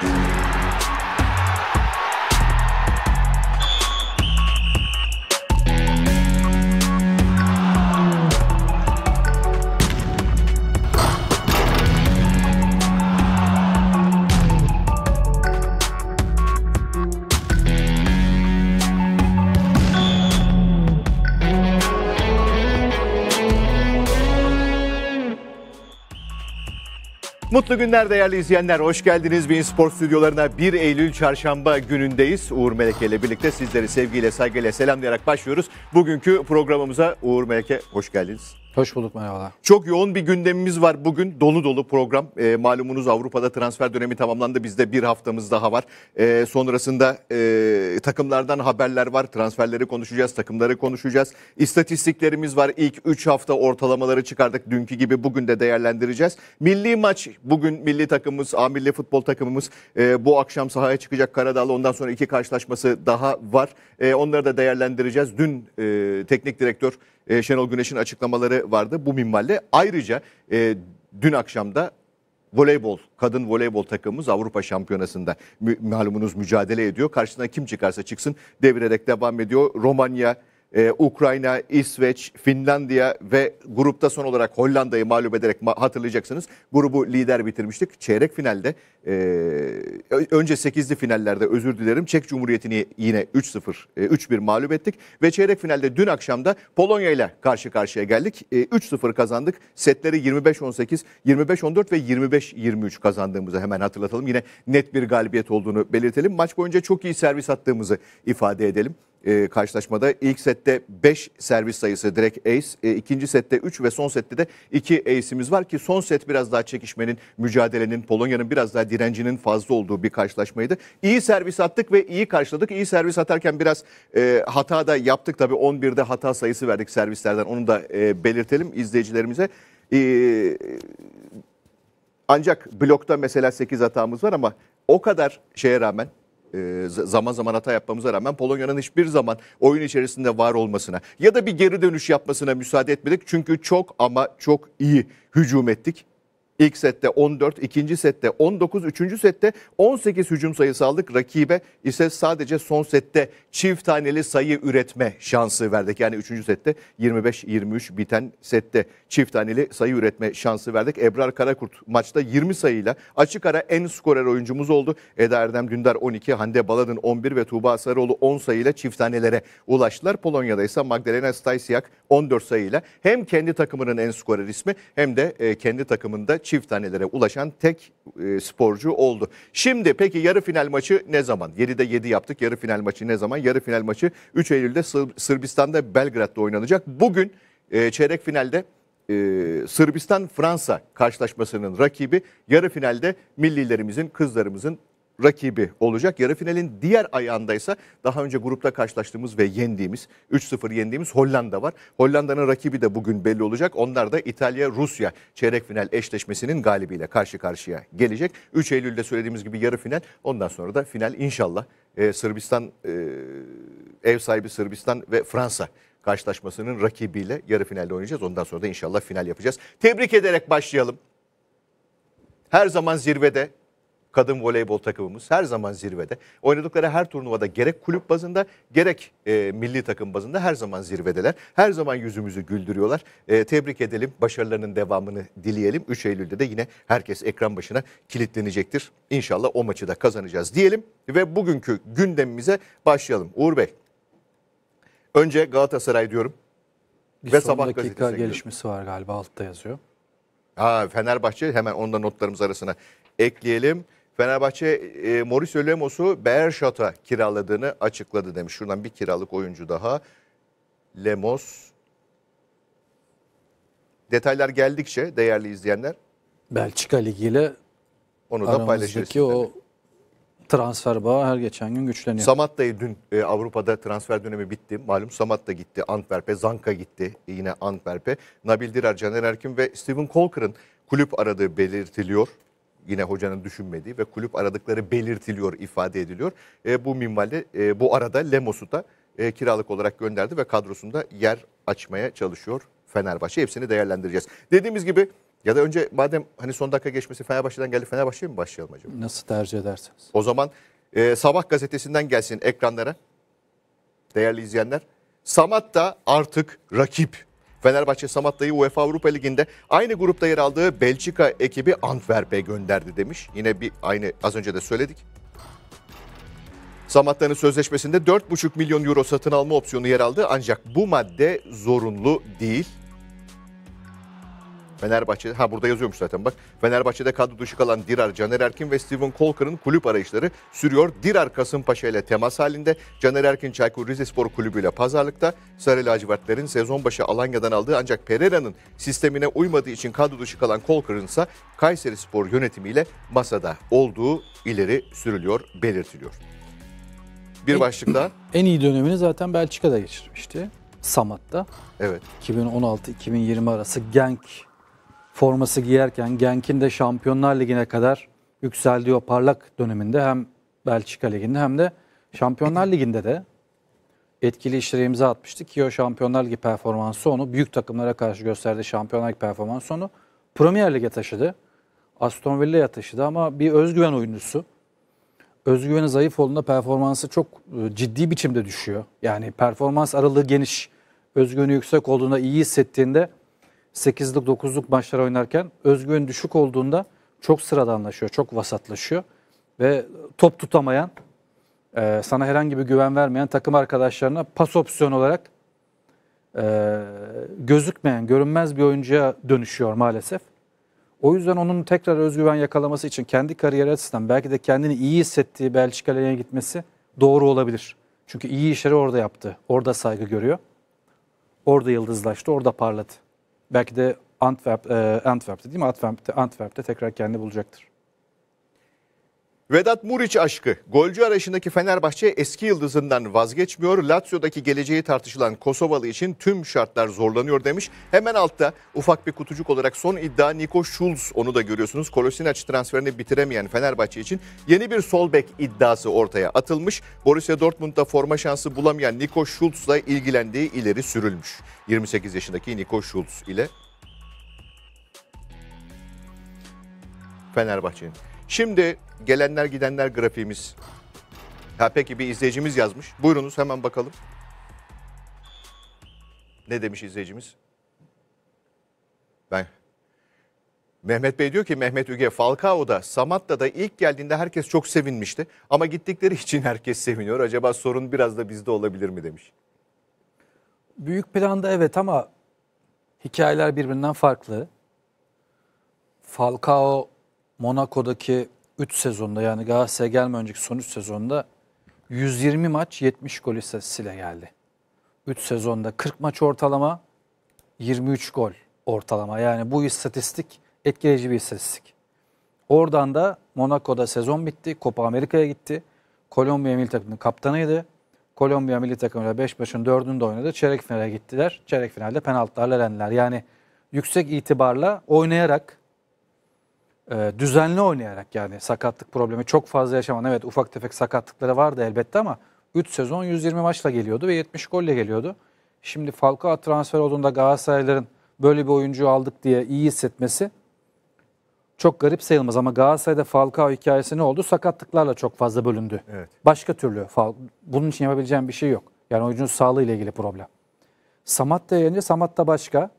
Thank you. Mutlu günler değerli izleyenler. Hoş geldiniz Bein Spor stüdyolarına. 1 Eylül çarşamba günündeyiz. Uğur Meleke ile birlikte sizleri sevgiyle, saygıyla selamlayarak başlıyoruz. Bugünkü programımıza Uğur Meleke hoş geldiniz. Hoş bulduk merhabalar. Çok yoğun bir gündemimiz var bugün. Dolu dolu program. E, malumunuz Avrupa'da transfer dönemi tamamlandı. Bizde bir haftamız daha var. E, sonrasında e, takımlardan haberler var. Transferleri konuşacağız, takımları konuşacağız. İstatistiklerimiz var. İlk 3 hafta ortalamaları çıkardık. Dünkü gibi bugün de değerlendireceğiz. Milli maç. Bugün milli takımımız, A milli futbol takımımız e, bu akşam sahaya çıkacak Karadağlı. Ondan sonra iki karşılaşması daha var. E, onları da değerlendireceğiz. Dün e, teknik direktör e, Şenol Güneş'in açıklamaları vardı bu minvalde. Ayrıca e, dün akşamda voleybol, kadın voleybol takımımız Avrupa Şampiyonası'nda malumunuz mücadele ediyor. Karşısına kim çıkarsa çıksın devirerek devam ediyor. Romanya, e, Ukrayna, İsveç, Finlandiya ve grupta son olarak Hollanda'yı mağlup ederek ma hatırlayacaksınız. Grubu lider bitirmiştik. Çeyrek finalde e, önce 8'li finallerde özür dilerim Çek Cumhuriyeti'ni yine 3-0 e, 3-1 mağlup ettik ve çeyrek finalde dün akşam da Polonya ile karşı karşıya geldik. E, 3-0 kazandık. Setleri 25-18, 25-14 ve 25-23 kazandığımızı hemen hatırlatalım. Yine net bir galibiyet olduğunu belirtelim. Maç boyunca çok iyi servis attığımızı ifade edelim e, karşılaşmada. İlk sette 5 servis sayısı direkt ace. E, ikinci sette 3 ve son sette de 2 ace'imiz var ki son set biraz daha çekişmenin, mücadelenin, Polonya'nın biraz daha direncinin fazla olduğu bir karşılaşmaydı. İyi servis attık ve iyi karşıladık. İyi servis atarken biraz e, hata da yaptık. Tabii 11'de hata sayısı verdik servislerden. Onu da e, belirtelim izleyicilerimize. E, ancak blokta mesela 8 hatamız var ama o kadar şeye rağmen e, zaman zaman hata yapmamıza rağmen Polonya'nın hiçbir zaman oyun içerisinde var olmasına ya da bir geri dönüş yapmasına müsaade etmedik. Çünkü çok ama çok iyi hücum ettik. İlk sette 14, ikinci sette 19, üçüncü sette 18 hücum sayısı aldık. Rakibe ise sadece son sette çift taneli sayı üretme şansı verdik. Yani üçüncü sette 25-23 biten sette çift taneli sayı üretme şansı verdik. Ebrar Karakurt maçta 20 sayıyla açık ara en skorer oyuncumuz oldu. Eda Erdem Dündar 12, Hande Baladın 11 ve Tuğba Sarıoğlu 10 sayıyla çift tanelere ulaştılar. Polonya'da ise Magdalena Stajsiak 14 sayıyla hem kendi takımının en skorer ismi hem de e, kendi takımında çift tanelere ulaşan tek e, sporcu oldu. Şimdi peki yarı final maçı ne zaman? 7'de 7 yaptık. Yarı final maçı ne zaman? Yarı final maçı 3 Eylül'de Sırbistan'da Belgrad'da oynanacak. Bugün e, çeyrek finalde Sırbistan-Fransa karşılaşmasının rakibi yarı finalde millilerimizin, kızlarımızın rakibi olacak. Yarı finalin diğer ayağında daha önce grupta karşılaştığımız ve yendiğimiz 3-0 yendiğimiz Hollanda var. Hollanda'nın rakibi de bugün belli olacak. Onlar da İtalya-Rusya çeyrek final eşleşmesinin galibiyle karşı karşıya gelecek. 3 Eylül'de söylediğimiz gibi yarı final. Ondan sonra da final inşallah e, Sırbistan e, ev sahibi Sırbistan ve Fransa karşılaşmasının rakibiyle yarı finalde oynayacağız. Ondan sonra da inşallah final yapacağız. Tebrik ederek başlayalım. Her zaman zirvede kadın voleybol takımımız her zaman zirvede. Oynadıkları her turnuvada gerek kulüp bazında gerek e, milli takım bazında her zaman zirvedeler. Her zaman yüzümüzü güldürüyorlar. E, tebrik edelim. Başarılarının devamını dileyelim. 3 Eylül'de de yine herkes ekran başına kilitlenecektir. İnşallah o maçı da kazanacağız diyelim ve bugünkü gündemimize başlayalım. Uğur Bey. Önce Galatasaray diyorum. Bir ve son sabah dakika gelişmesi gidiyorum. var galiba altta yazıyor. Ha, Fenerbahçe hemen onda notlarımız arasına ekleyelim. Fenerbahçe e, Mauricio Lemos'u Berşat'a kiraladığını açıkladı demiş. Şuradan bir kiralık oyuncu daha. Lemos. Detaylar geldikçe değerli izleyenler. Belçika Ligi ile onu da paylaşacağız. o transfer bağı her geçen gün güçleniyor. Samatta'yı dün e, Avrupa'da transfer dönemi bitti. Malum Samat da gitti Antwerp'e, Zanka gitti e, yine Antwerp'e. Nabil Dirar, Caner Erkin ve Steven Colker'ın kulüp aradığı belirtiliyor yine hocanın düşünmediği ve kulüp aradıkları belirtiliyor, ifade ediliyor. E, bu minvalde e, bu arada Lemos'u da e, kiralık olarak gönderdi ve kadrosunda yer açmaya çalışıyor Fenerbahçe. Hepsini değerlendireceğiz. Dediğimiz gibi ya da önce madem hani son dakika geçmesi Fenerbahçe'den geldi Fenerbahçe'ye mi başlayalım acaba? Nasıl tercih edersiniz? O zaman e, Sabah gazetesinden gelsin ekranlara. Değerli izleyenler. Samat da artık rakip Fenerbahçe Samat UEFA Avrupa Ligi'nde aynı grupta yer aldığı Belçika ekibi Antwerp'e gönderdi demiş. Yine bir aynı az önce de söyledik. Samatta'nın sözleşmesinde 4,5 milyon euro satın alma opsiyonu yer aldı ancak bu madde zorunlu değil. Fenerbahçe, ha burada yazıyormuş zaten bak. Fenerbahçe'de kadro dışı kalan Dirar, Caner Erkin ve Steven Colker'ın kulüp arayışları sürüyor. Dirar Kasımpaşa ile temas halinde. Caner Erkin Çaykur Rizespor Kulübü ile pazarlıkta. Sarı lacivertlerin sezon başı Alanya'dan aldığı ancak Pereira'nın sistemine uymadığı için kadro dışı kalan Colker'ın ise Kayseri Spor yönetimiyle masada olduğu ileri sürülüyor, belirtiliyor. Bir başlıkta en iyi dönemini zaten Belçika'da geçirmişti. Samat'ta. Evet. 2016-2020 arası Genk forması giyerken Genk'in de Şampiyonlar Ligi'ne kadar yükseldiği o parlak döneminde hem Belçika Ligi'nde hem de Şampiyonlar Ligi'nde de etkili işlere imza atmıştı ki o Şampiyonlar Ligi performansı onu büyük takımlara karşı gösterdiği Şampiyonlar Ligi performansı onu Premier Lig'e taşıdı. Aston Villa'ya taşıdı ama bir özgüven oyuncusu. Özgüveni zayıf olduğunda performansı çok e, ciddi biçimde düşüyor. Yani performans aralığı geniş. Özgüveni yüksek olduğunda iyi hissettiğinde 8'lik 9'luk maçlar oynarken özgüven düşük olduğunda çok sıradanlaşıyor, çok vasatlaşıyor. Ve top tutamayan, e, sana herhangi bir güven vermeyen takım arkadaşlarına pas opsiyon olarak e, gözükmeyen, görünmez bir oyuncuya dönüşüyor maalesef. O yüzden onun tekrar özgüven yakalaması için kendi kariyer açısından belki de kendini iyi hissettiği Belçika'ya gitmesi doğru olabilir. Çünkü iyi işleri orada yaptı. Orada saygı görüyor. Orada yıldızlaştı, orada parladı belki de Antwerp, e, Antwerp'te değil mi? Antwerp'te, Antwerp'te tekrar kendini bulacaktır. Vedat Muriç aşkı. Golcü arayışındaki Fenerbahçe eski yıldızından vazgeçmiyor. Lazio'daki geleceği tartışılan Kosovalı için tüm şartlar zorlanıyor demiş. Hemen altta ufak bir kutucuk olarak son iddia Niko Schulz. Onu da görüyorsunuz. Kolasinac transferini bitiremeyen Fenerbahçe için yeni bir sol bek iddiası ortaya atılmış. Borussia Dortmund'da forma şansı bulamayan Niko Schulz'la ilgilendiği ileri sürülmüş. 28 yaşındaki Niko Schulz ile Fenerbahçe'nin. Şimdi gelenler gidenler grafiğimiz. Ha peki bir izleyicimiz yazmış. Buyurunuz hemen bakalım. Ne demiş izleyicimiz? Ben Mehmet Bey diyor ki Mehmet Üge Falcao'da Samatta'da ilk geldiğinde herkes çok sevinmişti. Ama gittikleri için herkes seviniyor. Acaba sorun biraz da bizde olabilir mi demiş. Büyük planda evet ama hikayeler birbirinden farklı. Falcao Monaco'daki 3 sezonda yani Galatasaray'a gelmeden önceki son 3 sezonda 120 maç 70 gol istatistiğiyle geldi. 3 sezonda 40 maç ortalama 23 gol ortalama. Yani bu istatistik etkileyici bir istatistik. Oradan da Monaco'da sezon bitti. Copa Amerika'ya gitti. Kolombiya milli takımının kaptanıydı. Kolombiya milli takımıyla 5 maçın 4'ünü de oynadı. Çeyrek finale gittiler. Çeyrek finalde penaltılarla elendiler. Yani yüksek itibarla oynayarak e, düzenli oynayarak yani sakatlık problemi çok fazla yaşaman. Evet ufak tefek sakatlıkları vardı elbette ama 3 sezon 120 maçla geliyordu ve 70 golle geliyordu. Şimdi Falcao transfer olduğunda Galatasarayların böyle bir oyuncu aldık diye iyi hissetmesi çok garip sayılmaz ama Galatasaray'da Falcao hikayesi ne oldu? Sakatlıklarla çok fazla bölündü. Evet. Başka türlü bunun için yapabileceğim bir şey yok. Yani oyuncunun sağlığı ile ilgili problem. Samat da Samatta'ya Samat da başka.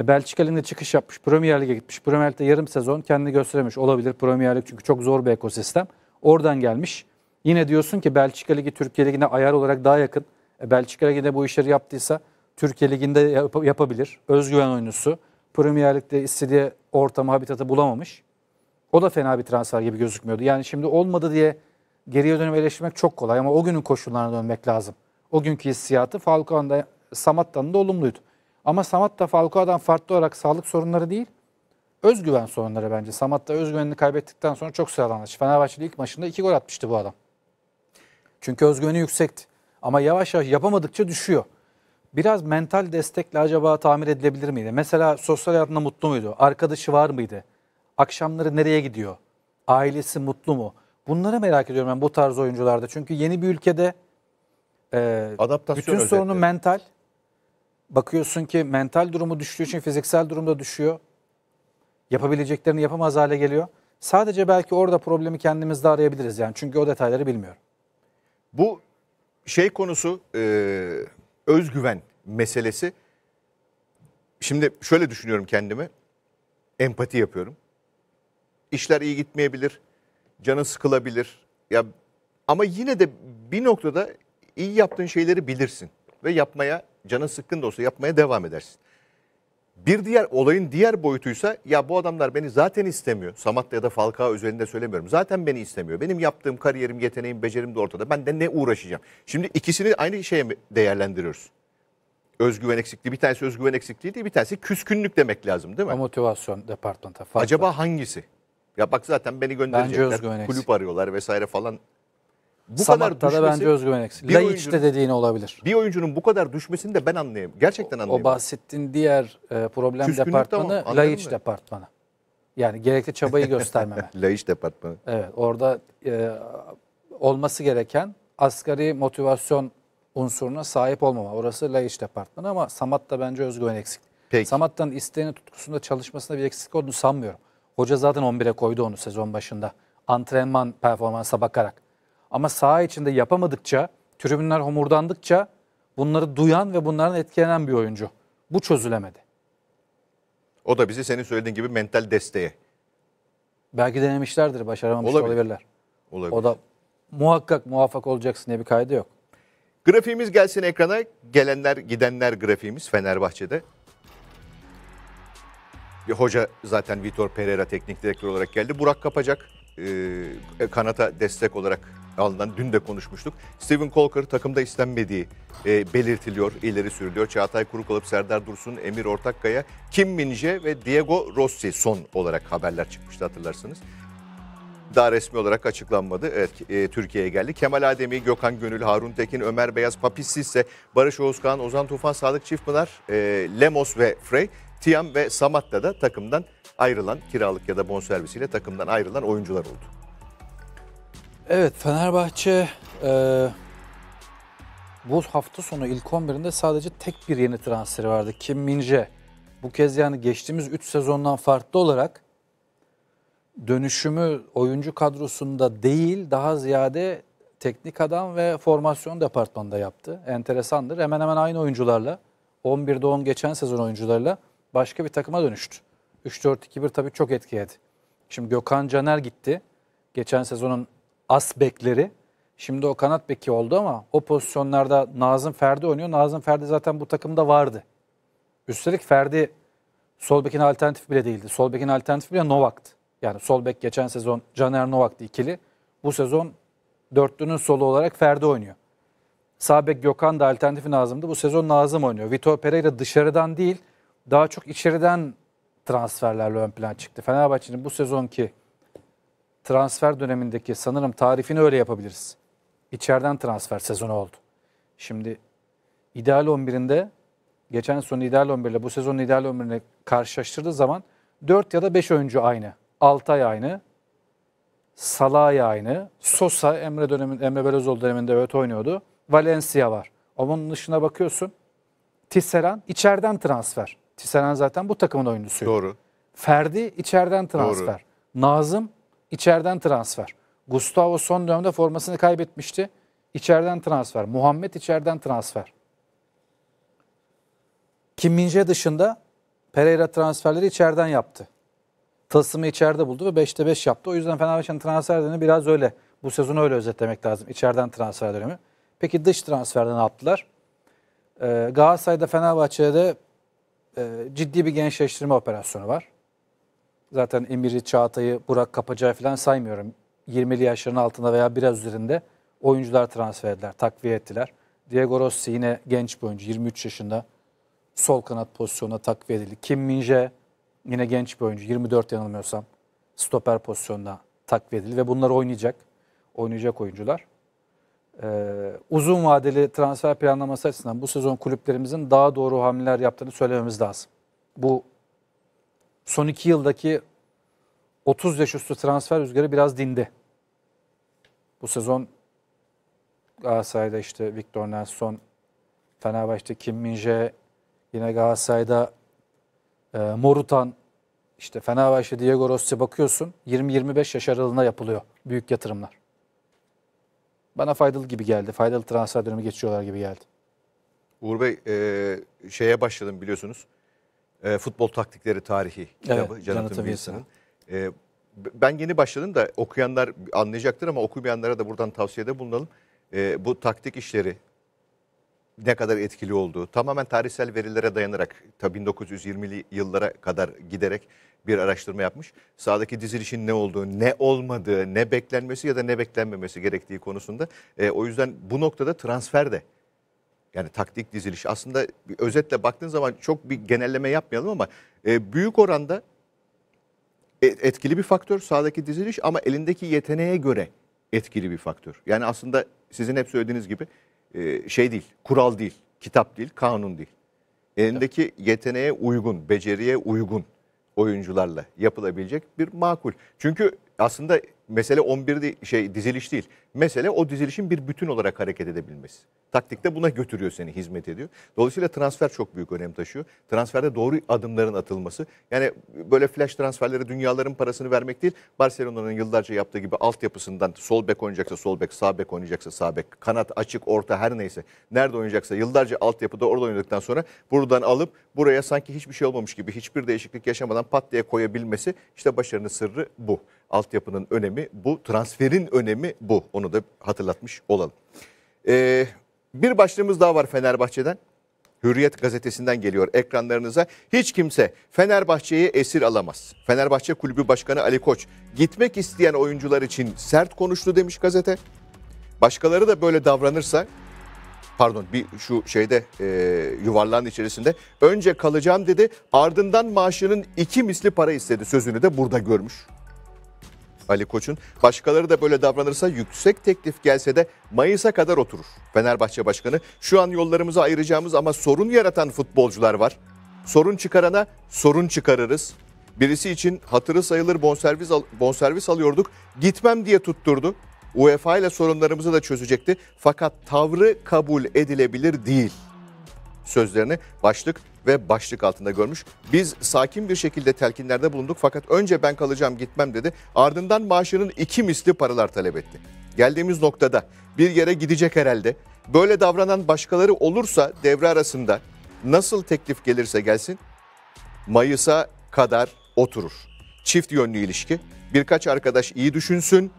E, Belçika Ligi'nde çıkış yapmış. Premier Lig'e gitmiş. Premier Lig'de yarım sezon kendini gösterememiş Olabilir Premier Lig çünkü çok zor bir ekosistem. Oradan gelmiş. Yine diyorsun ki Belçika Ligi Türkiye Ligi'ne ayar olarak daha yakın. E, Belçika Ligi'nde bu işleri yaptıysa Türkiye Ligi'nde yap- yapabilir. Özgüven oyuncusu. Premier Lig'de istediği ortamı, habitatı bulamamış. O da fena bir transfer gibi gözükmüyordu. Yani şimdi olmadı diye geriye dönüp eleştirmek çok kolay ama o günün koşullarına dönmek lazım. O günkü hissiyatı Falcao'nda Samattan da olumluydu. Ama Samat da Falcao'dan farklı olarak sağlık sorunları değil, özgüven sorunları bence. Samat da özgüvenini kaybettikten sonra çok sıralanmış. Fenerbahçe'de ilk maçında iki gol atmıştı bu adam. Çünkü özgüveni yüksekti. Ama yavaş yavaş yapamadıkça düşüyor. Biraz mental destekle acaba tamir edilebilir miydi? Mesela sosyal hayatında mutlu muydu? Arkadaşı var mıydı? Akşamları nereye gidiyor? Ailesi mutlu mu? Bunları merak ediyorum ben bu tarz oyuncularda. Çünkü yeni bir ülkede e, bütün özellikle. sorunu mental. Bakıyorsun ki mental durumu düştüğü için fiziksel durumda düşüyor. Yapabileceklerini yapamaz hale geliyor. Sadece belki orada problemi kendimizde arayabiliriz yani. Çünkü o detayları bilmiyorum. Bu şey konusu e, özgüven meselesi. Şimdi şöyle düşünüyorum kendimi. Empati yapıyorum. İşler iyi gitmeyebilir. Canın sıkılabilir. Ya ama yine de bir noktada iyi yaptığın şeyleri bilirsin ve yapmaya canın sıkkın da olsa yapmaya devam edersin. Bir diğer olayın diğer boyutuysa ya bu adamlar beni zaten istemiyor. Samat ya da Falcao özelinde söylemiyorum. Zaten beni istemiyor. Benim yaptığım kariyerim, yeteneğim, becerim de ortada. Ben de ne uğraşacağım? Şimdi ikisini aynı şeye mi değerlendiriyoruz? Özgüven eksikliği. Bir tanesi özgüven eksikliği değil, bir tanesi küskünlük demek lazım değil mi? Motivasyon departmanı. Acaba hangisi? Ya bak zaten beni gönderecekler. Bence özgüven Kulüp eksik. arıyorlar vesaire falan bu Samatta'da kadar düşmesi... bence özgüven eksik. Laiç'te dediğine olabilir. Bir oyuncunun bu kadar düşmesini de ben anlayayım. Gerçekten anlayayım. O bahsettiğin diğer e, problem Küskünlük departmanı tamam, Laiç mi? departmanı. Yani gerekli çabayı göstermeme. Laiç departmanı. Evet orada e, olması gereken asgari motivasyon unsuruna sahip olmama. Orası Laiç departmanı ama Samat'ta bence özgüven eksik. Peki. Samatta'nın isteğini tutkusunda çalışmasında bir eksik olduğunu sanmıyorum. Hoca zaten 11'e koydu onu sezon başında. Antrenman performansa bakarak. Ama saha içinde yapamadıkça, tribünler homurdandıkça bunları duyan ve bunların etkilenen bir oyuncu. Bu çözülemedi. O da bizi senin söylediğin gibi mental desteğe. Belki denemişlerdir, başaramamış Olabilir. olabilirler. Olabilir. O da muhakkak muvaffak olacaksın diye bir kaydı yok. Grafiğimiz gelsin ekrana. Gelenler gidenler grafiğimiz Fenerbahçe'de. Bir hoca zaten Vitor Pereira teknik direktör olarak geldi. Burak Kapacak e, e kanata destek olarak alınan dün de konuşmuştuk. Steven Colker takımda istenmediği e, belirtiliyor, ileri sürülüyor. Çağatay Kurukalıp, Serdar Dursun, Emir Ortakkaya, Kim Minje ve Diego Rossi son olarak haberler çıkmıştı hatırlarsınız. Daha resmi olarak açıklanmadı. Evet e, Türkiye'ye geldi. Kemal Ademi, Gökhan Gönül, Harun Tekin, Ömer Beyaz, Papis ise Barış Oğuzkan, Ozan Tufan, Sadık Çiftpınar, e, Lemos ve Frey, Tiam ve Samat'la da takımdan ayrılan kiralık ya da bonservisiyle takımdan ayrılan oyuncular oldu. Evet Fenerbahçe e, bu hafta sonu ilk 11'inde sadece tek bir yeni transferi vardı. Kim Minje. Bu kez yani geçtiğimiz 3 sezondan farklı olarak dönüşümü oyuncu kadrosunda değil daha ziyade teknik adam ve formasyon departmanında yaptı. Enteresandır. Hemen hemen aynı oyuncularla 11'de 10 geçen sezon oyuncularla başka bir takıma dönüştü. 3-4-2-1 tabii çok etkiledi. Şimdi Gökhan Caner gitti. Geçen sezonun as bekleri. Şimdi o kanat beki oldu ama o pozisyonlarda Nazım Ferdi oynuyor. Nazım Ferdi zaten bu takımda vardı. Üstelik Ferdi sol bekin alternatif bile değildi. Sol bekin alternatif bile Novak'tı. Yani sol bek geçen sezon Caner Novak'tı ikili. Bu sezon dörtlünün solu olarak Ferdi oynuyor. Sağ bek Gökhan da alternatifi Nazım'dı. Bu sezon Nazım oynuyor. Vitor Pereira dışarıdan değil daha çok içeriden transferlerle ön plan çıktı. Fenerbahçe'nin bu sezonki transfer dönemindeki sanırım tarifini öyle yapabiliriz. İçeriden transfer sezonu oldu. Şimdi ideal 11'inde geçen sezon ideal 11 ile bu sezonun ideal 11'ini karşılaştırdığı zaman 4 ya da 5 oyuncu aynı. Altay aynı. Salay aynı. Sosa Emre dönemin Emre Belözoğlu döneminde evet oynuyordu. Valencia var. onun dışına bakıyorsun. Tisserand içeriden transfer. Tisserand zaten bu takımın oyuncusuydu. Doğru. Ferdi içeriden transfer. Doğru. Nazım içeriden transfer. Gustavo son dönemde formasını kaybetmişti. İçeriden transfer. Muhammed içeriden transfer. Kim Minje dışında Pereira transferleri içeriden yaptı. Tasımı içeride buldu ve 5'te 5 yaptı. O yüzden Fenerbahçe'nin transfer dönemi biraz öyle. Bu sezonu öyle özetlemek lazım. İçeriden transfer dönemi. Peki dış transferden attılar. Ee, Galatasaray'da Fenerbahçe'de e, ciddi bir gençleştirme operasyonu var zaten Emir'i, Çağatay'ı, Burak Kapacay'ı falan saymıyorum. 20'li yaşların altında veya biraz üzerinde oyuncular transfer ettiler, takviye ettiler. Diego Rossi yine genç bir oyuncu, 23 yaşında. Sol kanat pozisyonuna takviye edildi. Kim Minje yine genç bir oyuncu, 24 yanılmıyorsam. Stoper pozisyonuna takviye edildi ve bunlar oynayacak. Oynayacak oyuncular. Ee, uzun vadeli transfer planlaması açısından bu sezon kulüplerimizin daha doğru hamleler yaptığını söylememiz lazım. Bu son iki yıldaki 30 yaş üstü transfer rüzgarı biraz dindi. Bu sezon Galatasaray'da işte Victor Nelson, Fenerbahçe'de Kim Minje, yine Galatasaray'da e, Morutan, işte Fenerbahçe Diego Rossi bakıyorsun 20-25 yaş aralığına yapılıyor büyük yatırımlar. Bana faydalı gibi geldi. Faydalı transfer dönemi geçiyorlar gibi geldi. Uğur Bey e, şeye başladım biliyorsunuz. E, Futbol Taktikleri Tarihi kitabı evet, Jonathan Wilson'ın. E, ben yeni başladım da okuyanlar anlayacaktır ama okumayanlara da buradan tavsiyede bulunalım. E, bu taktik işleri ne kadar etkili olduğu tamamen tarihsel verilere dayanarak ta 1920'li yıllara kadar giderek bir araştırma yapmış. Sağdaki dizilişin ne olduğu, ne olmadığı, ne beklenmesi ya da ne beklenmemesi gerektiği konusunda. E, o yüzden bu noktada transfer de yani taktik diziliş aslında bir özetle baktığın zaman çok bir genelleme yapmayalım ama e, büyük oranda e, etkili bir faktör sahadaki diziliş ama elindeki yeteneğe göre etkili bir faktör. Yani aslında sizin hep söylediğiniz gibi e, şey değil, kural değil, kitap değil, kanun değil. Elindeki yeteneğe uygun, beceriye uygun oyuncularla yapılabilecek bir makul. Çünkü aslında mesele 11 değil, şey diziliş değil. Mesele o dizilişin bir bütün olarak hareket edebilmesi. Taktikte buna götürüyor seni, hizmet ediyor. Dolayısıyla transfer çok büyük önem taşıyor. Transferde doğru adımların atılması. Yani böyle flash transferlere dünyaların parasını vermek değil. Barcelona'nın yıllarca yaptığı gibi altyapısından sol bek oynayacaksa sol bek, sağ bek oynayacaksa sağ bek, kanat açık, orta her neyse. Nerede oynayacaksa yıllarca altyapıda orada oynadıktan sonra buradan alıp buraya sanki hiçbir şey olmamış gibi hiçbir değişiklik yaşamadan pat diye koyabilmesi işte başarının sırrı bu altyapının önemi bu. Transferin önemi bu. Onu da hatırlatmış olalım. Ee, bir başlığımız daha var Fenerbahçe'den. Hürriyet gazetesinden geliyor ekranlarınıza. Hiç kimse Fenerbahçe'yi esir alamaz. Fenerbahçe Kulübü Başkanı Ali Koç gitmek isteyen oyuncular için sert konuştu demiş gazete. Başkaları da böyle davranırsa pardon bir şu şeyde e, yuvarlağın içerisinde önce kalacağım dedi ardından maaşının iki misli para istedi sözünü de burada görmüş Ali Koç'un. Başkaları da böyle davranırsa yüksek teklif gelse de Mayıs'a kadar oturur. Fenerbahçe Başkanı şu an yollarımızı ayıracağımız ama sorun yaratan futbolcular var. Sorun çıkarana sorun çıkarırız. Birisi için hatırı sayılır bonservis, al bonservis alıyorduk. Gitmem diye tutturdu. UEFA ile sorunlarımızı da çözecekti. Fakat tavrı kabul edilebilir değil.'' sözlerini başlık ve başlık altında görmüş. Biz sakin bir şekilde telkinlerde bulunduk fakat önce ben kalacağım gitmem dedi. Ardından maaşının iki misli paralar talep etti. Geldiğimiz noktada bir yere gidecek herhalde. Böyle davranan başkaları olursa devre arasında nasıl teklif gelirse gelsin Mayıs'a kadar oturur. Çift yönlü ilişki. Birkaç arkadaş iyi düşünsün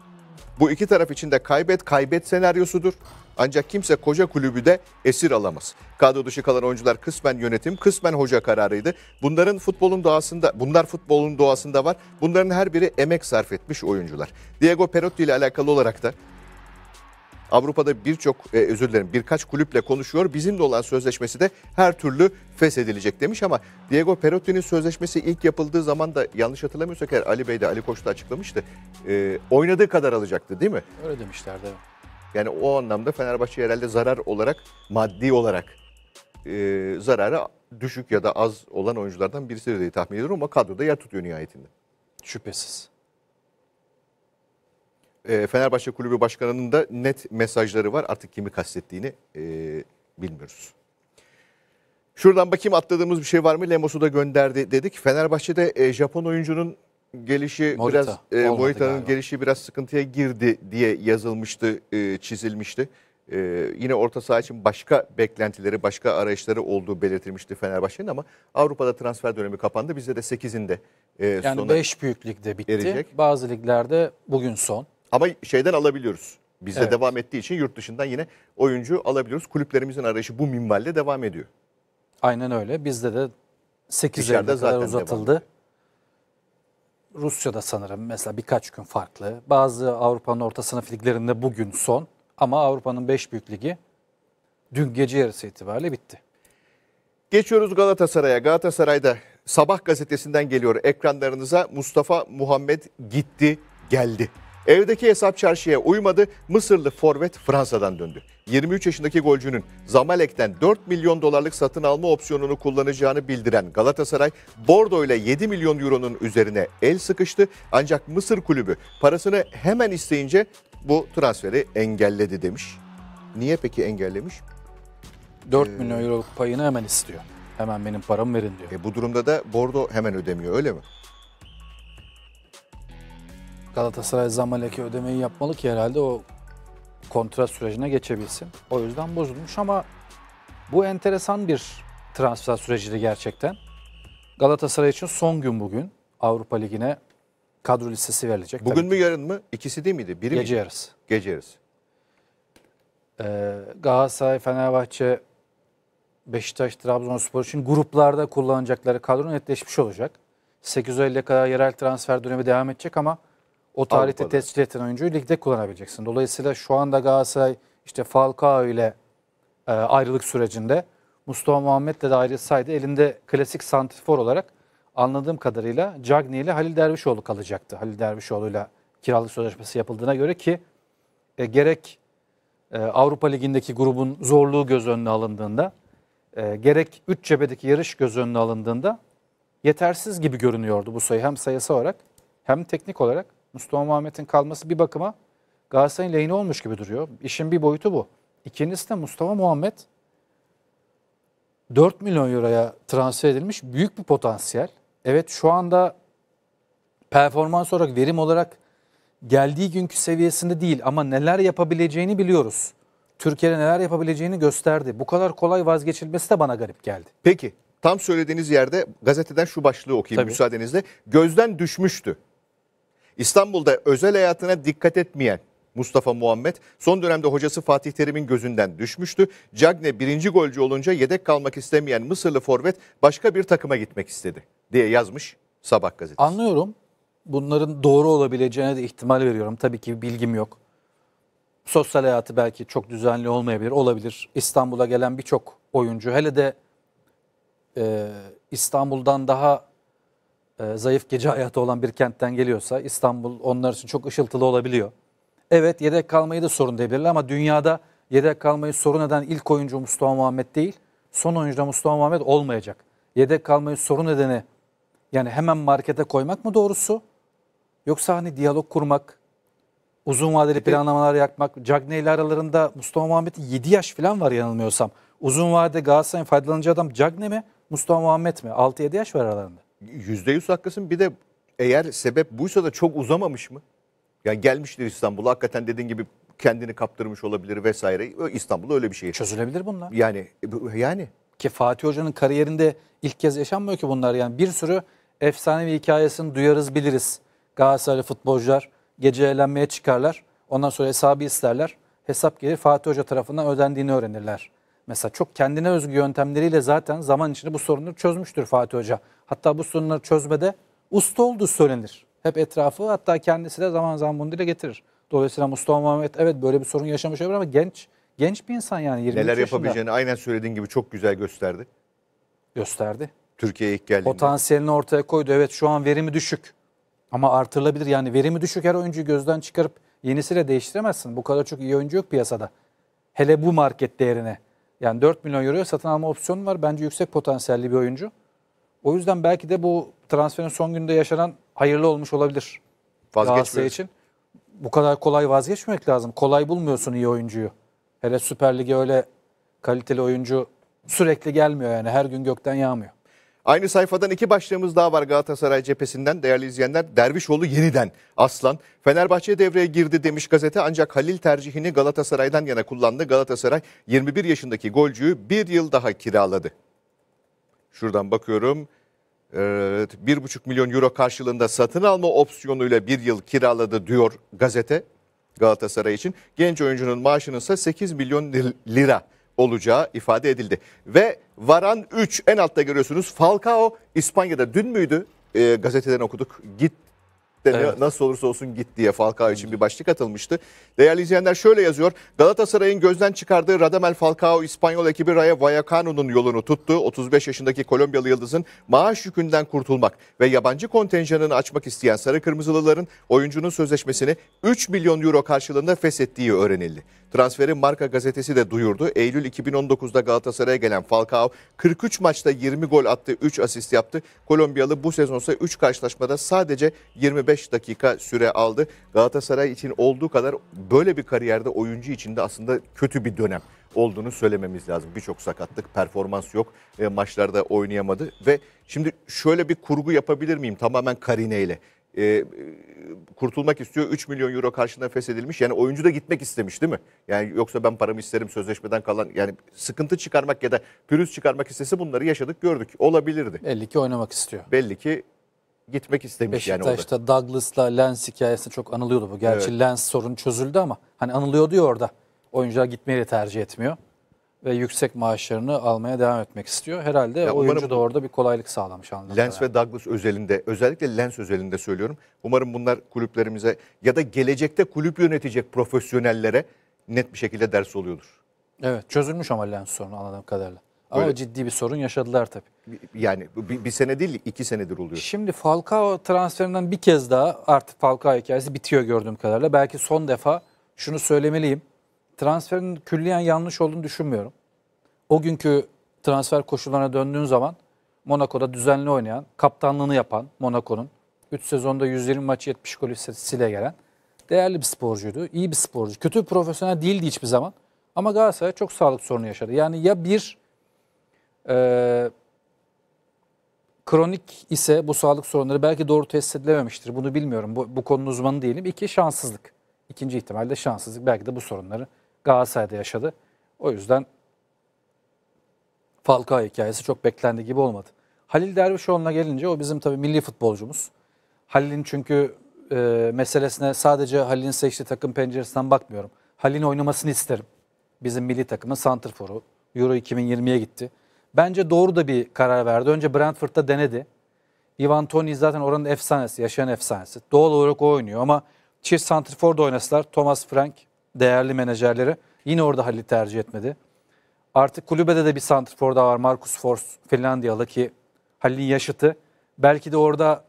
bu iki taraf için de kaybet kaybet senaryosudur. Ancak kimse koca kulübü de esir alamaz. Kadro dışı kalan oyuncular kısmen yönetim, kısmen hoca kararıydı. Bunların futbolun doğasında, bunlar futbolun doğasında var. Bunların her biri emek sarf etmiş oyuncular. Diego Perotti ile alakalı olarak da Avrupa'da birçok e, özür dilerim birkaç kulüple konuşuyor. Bizimle olan sözleşmesi de her türlü feshedilecek demiş ama Diego Perotti'nin sözleşmesi ilk yapıldığı zaman da yanlış hatırlamıyorsak eğer Ali Bey de Ali Koç da açıklamıştı. E, oynadığı kadar alacaktı değil mi? Öyle demişlerdi. Yani o anlamda Fenerbahçe herhalde zarar olarak maddi olarak e, zararı düşük ya da az olan oyunculardan birisi diye tahmin ediyorum ama kadroda yer tutuyor nihayetinde. Şüphesiz. Ee, Fenerbahçe Kulübü Başkanı'nın da net mesajları var. Artık kimi kastettiğini e, bilmiyoruz. Şuradan bakayım atladığımız bir şey var mı? Lemos'u da gönderdi dedik. Fenerbahçe'de e, Japon oyuncunun gelişi Morita. biraz e, Morita'nın gelişi biraz sıkıntıya girdi diye yazılmıştı, e, çizilmişti. E, yine orta saha için başka beklentileri, başka arayışları olduğu belirtilmişti Fenerbahçe'nin ama Avrupa'da transfer dönemi kapandı. Bizde de 8'inde e, yani sona 5 büyük ligde bitti. Erecek. Bazı liglerde bugün son. Ama şeyden alabiliyoruz. Bizde evet. devam ettiği için yurt dışından yine oyuncu alabiliyoruz. Kulüplerimizin arayışı bu minvalde devam ediyor. Aynen öyle. Bizde de 8 Eylül'e kadar uzatıldı. Rusya'da sanırım mesela birkaç gün farklı. Bazı Avrupa'nın orta sınıf liglerinde bugün son ama Avrupa'nın 5 büyük ligi dün gece yarısı itibariyle bitti. Geçiyoruz Galatasaray'a. Galatasaray'da Sabah gazetesinden geliyor ekranlarınıza Mustafa Muhammed gitti geldi. Evdeki hesap çarşıya uymadı. Mısırlı forvet Fransa'dan döndü. 23 yaşındaki golcünün Zamalek'ten 4 milyon dolarlık satın alma opsiyonunu kullanacağını bildiren Galatasaray Bordo ile 7 milyon euronun üzerine el sıkıştı. Ancak Mısır kulübü parasını hemen isteyince bu transferi engelledi demiş. Niye peki engellemiş? 4 ee, milyon euroluk payını hemen istiyor. Hemen benim paramı verin diyor. E bu durumda da Bordo hemen ödemiyor öyle mi? Galatasaray Zamalek'e ödemeyi yapmalı ki herhalde o kontrat sürecine geçebilsin. O yüzden bozulmuş ama bu enteresan bir transfer süreci de gerçekten. Galatasaray için son gün bugün Avrupa Ligi'ne kadro listesi verilecek. Bugün tabii. mü yarın mı? İkisi değil miydi? Biri Gece miydi? yarısı. Gece yarısı. Ee, Galatasaray, Fenerbahçe, Beşiktaş, Trabzonspor için gruplarda kullanacakları kadro netleşmiş olacak. 8 kadar yerel transfer dönemi devam edecek ama o tarihte Avrupa'da. tescil ettiğin oyuncuyu ligde kullanabileceksin. Dolayısıyla şu anda Galatasaray işte Falcao ile e, ayrılık sürecinde Mustafa Muhammed'le de ayrılsaydı elinde klasik santifor olarak anladığım kadarıyla Cagni ile Halil Dervişoğlu kalacaktı. Halil Dervişoğlu ile kiralık sözleşmesi yapıldığına göre ki e, gerek e, Avrupa Ligi'ndeki grubun zorluğu göz önüne alındığında e, gerek 3 cephedeki yarış göz önüne alındığında yetersiz gibi görünüyordu bu sayı hem sayısı olarak hem teknik olarak. Mustafa Muhammed'in kalması bir bakıma Galatasaray'ın lehine olmuş gibi duruyor. İşin bir boyutu bu. İkincisi de Mustafa Muhammed 4 milyon euroya transfer edilmiş büyük bir potansiyel. Evet şu anda performans olarak, verim olarak geldiği günkü seviyesinde değil ama neler yapabileceğini biliyoruz. Türkiye'de neler yapabileceğini gösterdi. Bu kadar kolay vazgeçilmesi de bana garip geldi. Peki tam söylediğiniz yerde gazeteden şu başlığı okuyayım Tabii. müsaadenizle. Gözden düşmüştü. İstanbul'da özel hayatına dikkat etmeyen Mustafa Muhammed son dönemde hocası Fatih Terim'in gözünden düşmüştü. Cagne birinci golcü olunca yedek kalmak istemeyen Mısırlı forvet başka bir takıma gitmek istedi diye yazmış Sabah gazetesi. Anlıyorum. Bunların doğru olabileceğine de ihtimal veriyorum. Tabii ki bilgim yok. Sosyal hayatı belki çok düzenli olmayabilir. Olabilir. İstanbul'a gelen birçok oyuncu hele de e, İstanbul'dan daha e, zayıf gece hayatı olan bir kentten geliyorsa İstanbul onlar için çok ışıltılı olabiliyor. Evet yedek kalmayı da sorun diyebilirler ama dünyada yedek kalmayı sorun eden ilk oyuncu Mustafa Muhammed değil. Son oyuncuda Mustafa Muhammed olmayacak. Yedek kalmayı sorun edeni yani hemen markete koymak mı doğrusu? Yoksa hani diyalog kurmak, uzun vadeli planlamalar yapmak. Cagne ile aralarında Mustafa Muhammed'in 7 yaş falan var yanılmıyorsam. Uzun vadede Galatasaray'ın faydalanacağı adam Cagne mi Mustafa Muhammed mi? 6-7 yaş var aralarında. Yüzde yüz haklısın. Bir de eğer sebep buysa da çok uzamamış mı? Yani gelmiştir İstanbul'a hakikaten dediğin gibi kendini kaptırmış olabilir vesaire. İstanbul öyle bir şey. Çözülebilir bunlar. Yani yani ki Fatih Hoca'nın kariyerinde ilk kez yaşanmıyor ki bunlar yani bir sürü efsanevi hikayesini duyarız biliriz. Galatasaraylı futbolcular gece eğlenmeye çıkarlar. Ondan sonra hesabı isterler. Hesap gelir Fatih Hoca tarafından ödendiğini öğrenirler. Mesela çok kendine özgü yöntemleriyle zaten zaman içinde bu sorunları çözmüştür Fatih Hoca. Hatta bu sorunları çözmede usta olduğu söylenir. Hep etrafı hatta kendisi de zaman zaman bunu dile getirir. Dolayısıyla Mustafa Mehmet evet böyle bir sorun yaşamış olabilir ama genç genç bir insan yani 23 Neler yaşında. yapabileceğini aynen söylediğin gibi çok güzel gösterdi. Gösterdi. Türkiye'ye ilk geldiğinde. Potansiyelini ortaya koydu. Evet şu an verimi düşük. Ama artırılabilir yani verimi düşük her oyuncuyu gözden çıkarıp yenisiyle değiştiremezsin. Bu kadar çok iyi oyuncu yok piyasada. Hele bu market değerine. Yani 4 milyon euroya satın alma opsiyonu var. Bence yüksek potansiyelli bir oyuncu. O yüzden belki de bu transferin son gününde yaşanan hayırlı olmuş olabilir. Galatasaray için. Bu kadar kolay vazgeçmemek lazım. Kolay bulmuyorsun iyi oyuncuyu. Hele Süper Lig'e öyle kaliteli oyuncu sürekli gelmiyor yani. Her gün gökten yağmıyor. Aynı sayfadan iki başlığımız daha var Galatasaray cephesinden. Değerli izleyenler Dervişoğlu yeniden aslan. Fenerbahçe devreye girdi demiş gazete ancak Halil tercihini Galatasaray'dan yana kullandı. Galatasaray 21 yaşındaki golcüyü bir yıl daha kiraladı. Şuradan bakıyorum. Evet, 1,5 milyon euro karşılığında satın alma opsiyonuyla bir yıl kiraladı diyor gazete Galatasaray için. Genç oyuncunun maaşının ise 8 milyon lira olacağı ifade edildi. Ve varan 3 en altta görüyorsunuz Falcao İspanya'da dün müydü? E, gazeteden okuduk. Gitti de evet. nasıl olursa olsun git diye Falcao için bir başlık atılmıştı. Değerli izleyenler şöyle yazıyor. Galatasaray'ın gözden çıkardığı Radamel Falcao İspanyol ekibi Raya Vallecano'nun yolunu tuttu. 35 yaşındaki Kolombiyalı yıldızın maaş yükünden kurtulmak ve yabancı kontenjanını açmak isteyen Sarı Kırmızılıların oyuncunun sözleşmesini 3 milyon euro karşılığında feshettiği öğrenildi. Transferi Marka gazetesi de duyurdu. Eylül 2019'da Galatasaray'a gelen Falcao 43 maçta 20 gol attı, 3 asist yaptı. Kolombiyalı bu sezonsa 3 karşılaşmada sadece 25 55 dakika süre aldı. Galatasaray için olduğu kadar böyle bir kariyerde oyuncu için de aslında kötü bir dönem olduğunu söylememiz lazım. Birçok sakatlık, performans yok, e, maçlarda oynayamadı ve şimdi şöyle bir kurgu yapabilir miyim tamamen Karine ile? E, e kurtulmak istiyor. 3 milyon euro karşılığında feshedilmiş. Yani oyuncu da gitmek istemiş değil mi? Yani yoksa ben paramı isterim sözleşmeden kalan. Yani sıkıntı çıkarmak ya da pürüz çıkarmak istese bunları yaşadık gördük. Olabilirdi. Belli ki oynamak istiyor. Belli ki gitmek istemiş Beşiktaş'ta yani Beşiktaş'ta Douglas'la Lens hikayesi çok anılıyordu bu. Gerçi evet. Lens sorun çözüldü ama hani anılıyordu ya orada. Oyuncular gitmeyi de tercih etmiyor ve yüksek maaşlarını almaya devam etmek istiyor. Herhalde ya oyuncu da orada bir kolaylık sağlamış anlamda. Lens ve Douglas özelinde, özellikle Lens özelinde söylüyorum. Umarım bunlar kulüplerimize ya da gelecekte kulüp yönetecek profesyonellere net bir şekilde ders oluyordur. Evet çözülmüş ama Lens sorunu anladığım kadarıyla. Ama Böyle, ciddi bir sorun yaşadılar tabii. Yani bir, bir sene değil iki senedir oluyor. Şimdi Falcao transferinden bir kez daha artık Falcao hikayesi bitiyor gördüğüm kadarıyla. Belki son defa şunu söylemeliyim. Transferin külliyen yanlış olduğunu düşünmüyorum. O günkü transfer koşullarına döndüğün zaman Monaco'da düzenli oynayan, kaptanlığını yapan Monaco'nun 3 sezonda 120 maçı 70 gol istatistiğiyle gelen değerli bir sporcuydu. iyi bir sporcu. Kötü bir profesyonel değildi hiçbir zaman. Ama Galatasaray çok sağlık sorunu yaşadı. Yani ya bir ee, kronik ise bu sağlık sorunları belki doğru test edilememiştir. Bunu bilmiyorum. Bu, bu konunun uzmanı değilim. İki, şanssızlık. İkinci ihtimalle şanssızlık. Belki de bu sorunları Galatasaray'da yaşadı. O yüzden Falka hikayesi çok beklendiği gibi olmadı. Halil Dervişoğlu'na gelince o bizim tabii milli futbolcumuz. Halil'in çünkü e, meselesine sadece Halil'in seçtiği takım penceresinden bakmıyorum. Halil'in oynamasını isterim. Bizim milli takımın santrforu. Euro 2020'ye gitti. Bence doğru da bir karar verdi. Önce Brentford'da denedi. Ivan Toni zaten oranın efsanesi, yaşayan efsanesi. Doğal olarak oynuyor ama çift santrifor da oynasalar Thomas Frank değerli menajerleri yine orada Halil tercih etmedi. Artık kulübede de bir santrifor daha var. Marcus Fors Finlandiyalı ki Halil'in yaşıtı. Belki de orada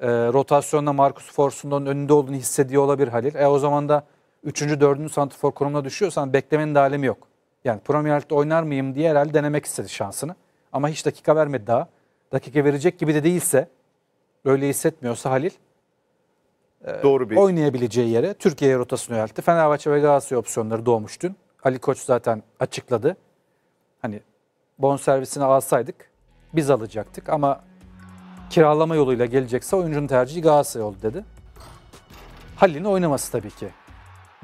e, rotasyonda Marcus Fors'un önünde olduğunu hissediyor olabilir Halil. E o zaman da 3. 4. santrifor konumuna düşüyorsan beklemenin de alemi yok. Yani Premier Lig'de oynar mıyım diye herhalde denemek istedi şansını. Ama hiç dakika vermedi daha. Dakika verecek gibi de değilse, böyle hissetmiyorsa Halil e, Doğru bir. oynayabileceği yere Türkiye'ye rotasını yöneltti. Fenerbahçe ve Galatasaray opsiyonları doğmuş dün. Ali Koç zaten açıkladı. Hani bon servisini alsaydık biz alacaktık ama kiralama yoluyla gelecekse oyuncunun tercihi Galatasaray oldu dedi. Halil'in oynaması tabii ki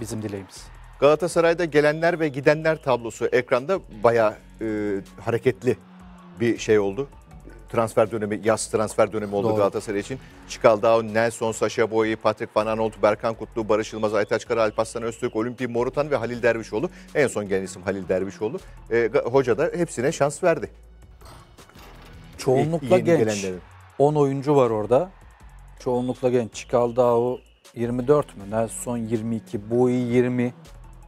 bizim dileğimiz. Galatasaray'da gelenler ve gidenler tablosu ekranda bayağı e, hareketli bir şey oldu. Transfer dönemi, yaz transfer dönemi oldu Doğru. Galatasaray için. Çikaldao, Nelson, Sasha Boyi, Patrick Van Aanholt, Berkan Kutlu, Barış Yılmaz, Aytaç Kara, Alparslan Öztürk, Olimpi Morutan ve Halil Dervişoğlu. En son gelen isim Halil Dervişoğlu. E, hoca da hepsine şans verdi. Çoğunlukla Yeni genç. 10 oyuncu var orada. Çoğunlukla genç. Çikaldao 24 mü? Nelson 22, Boyi 20,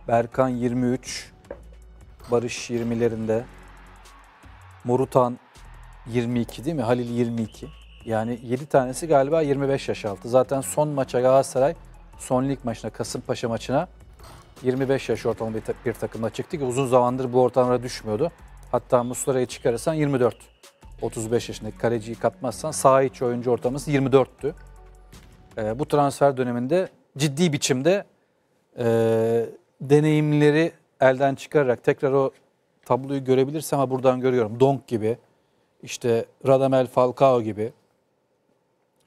Berkan 23, Barış 20'lerinde, Murutan 22 değil mi? Halil 22. Yani 7 tanesi galiba 25 yaş altı. Zaten son maça Galatasaray son lig maçına, Kasımpaşa maçına 25 yaş ortalama bir, bir takımla çıktı ki uzun zamandır bu ortamlara düşmüyordu. Hatta Muslera'yı çıkarırsan 24. 35 yaşındaki kaleciyi katmazsan sağ iç oyuncu ortamımız 24'tü. Ee, bu transfer döneminde ciddi biçimde e, deneyimleri elden çıkararak tekrar o tabloyu görebilirsem ama buradan görüyorum. Donk gibi, işte Radamel Falcao gibi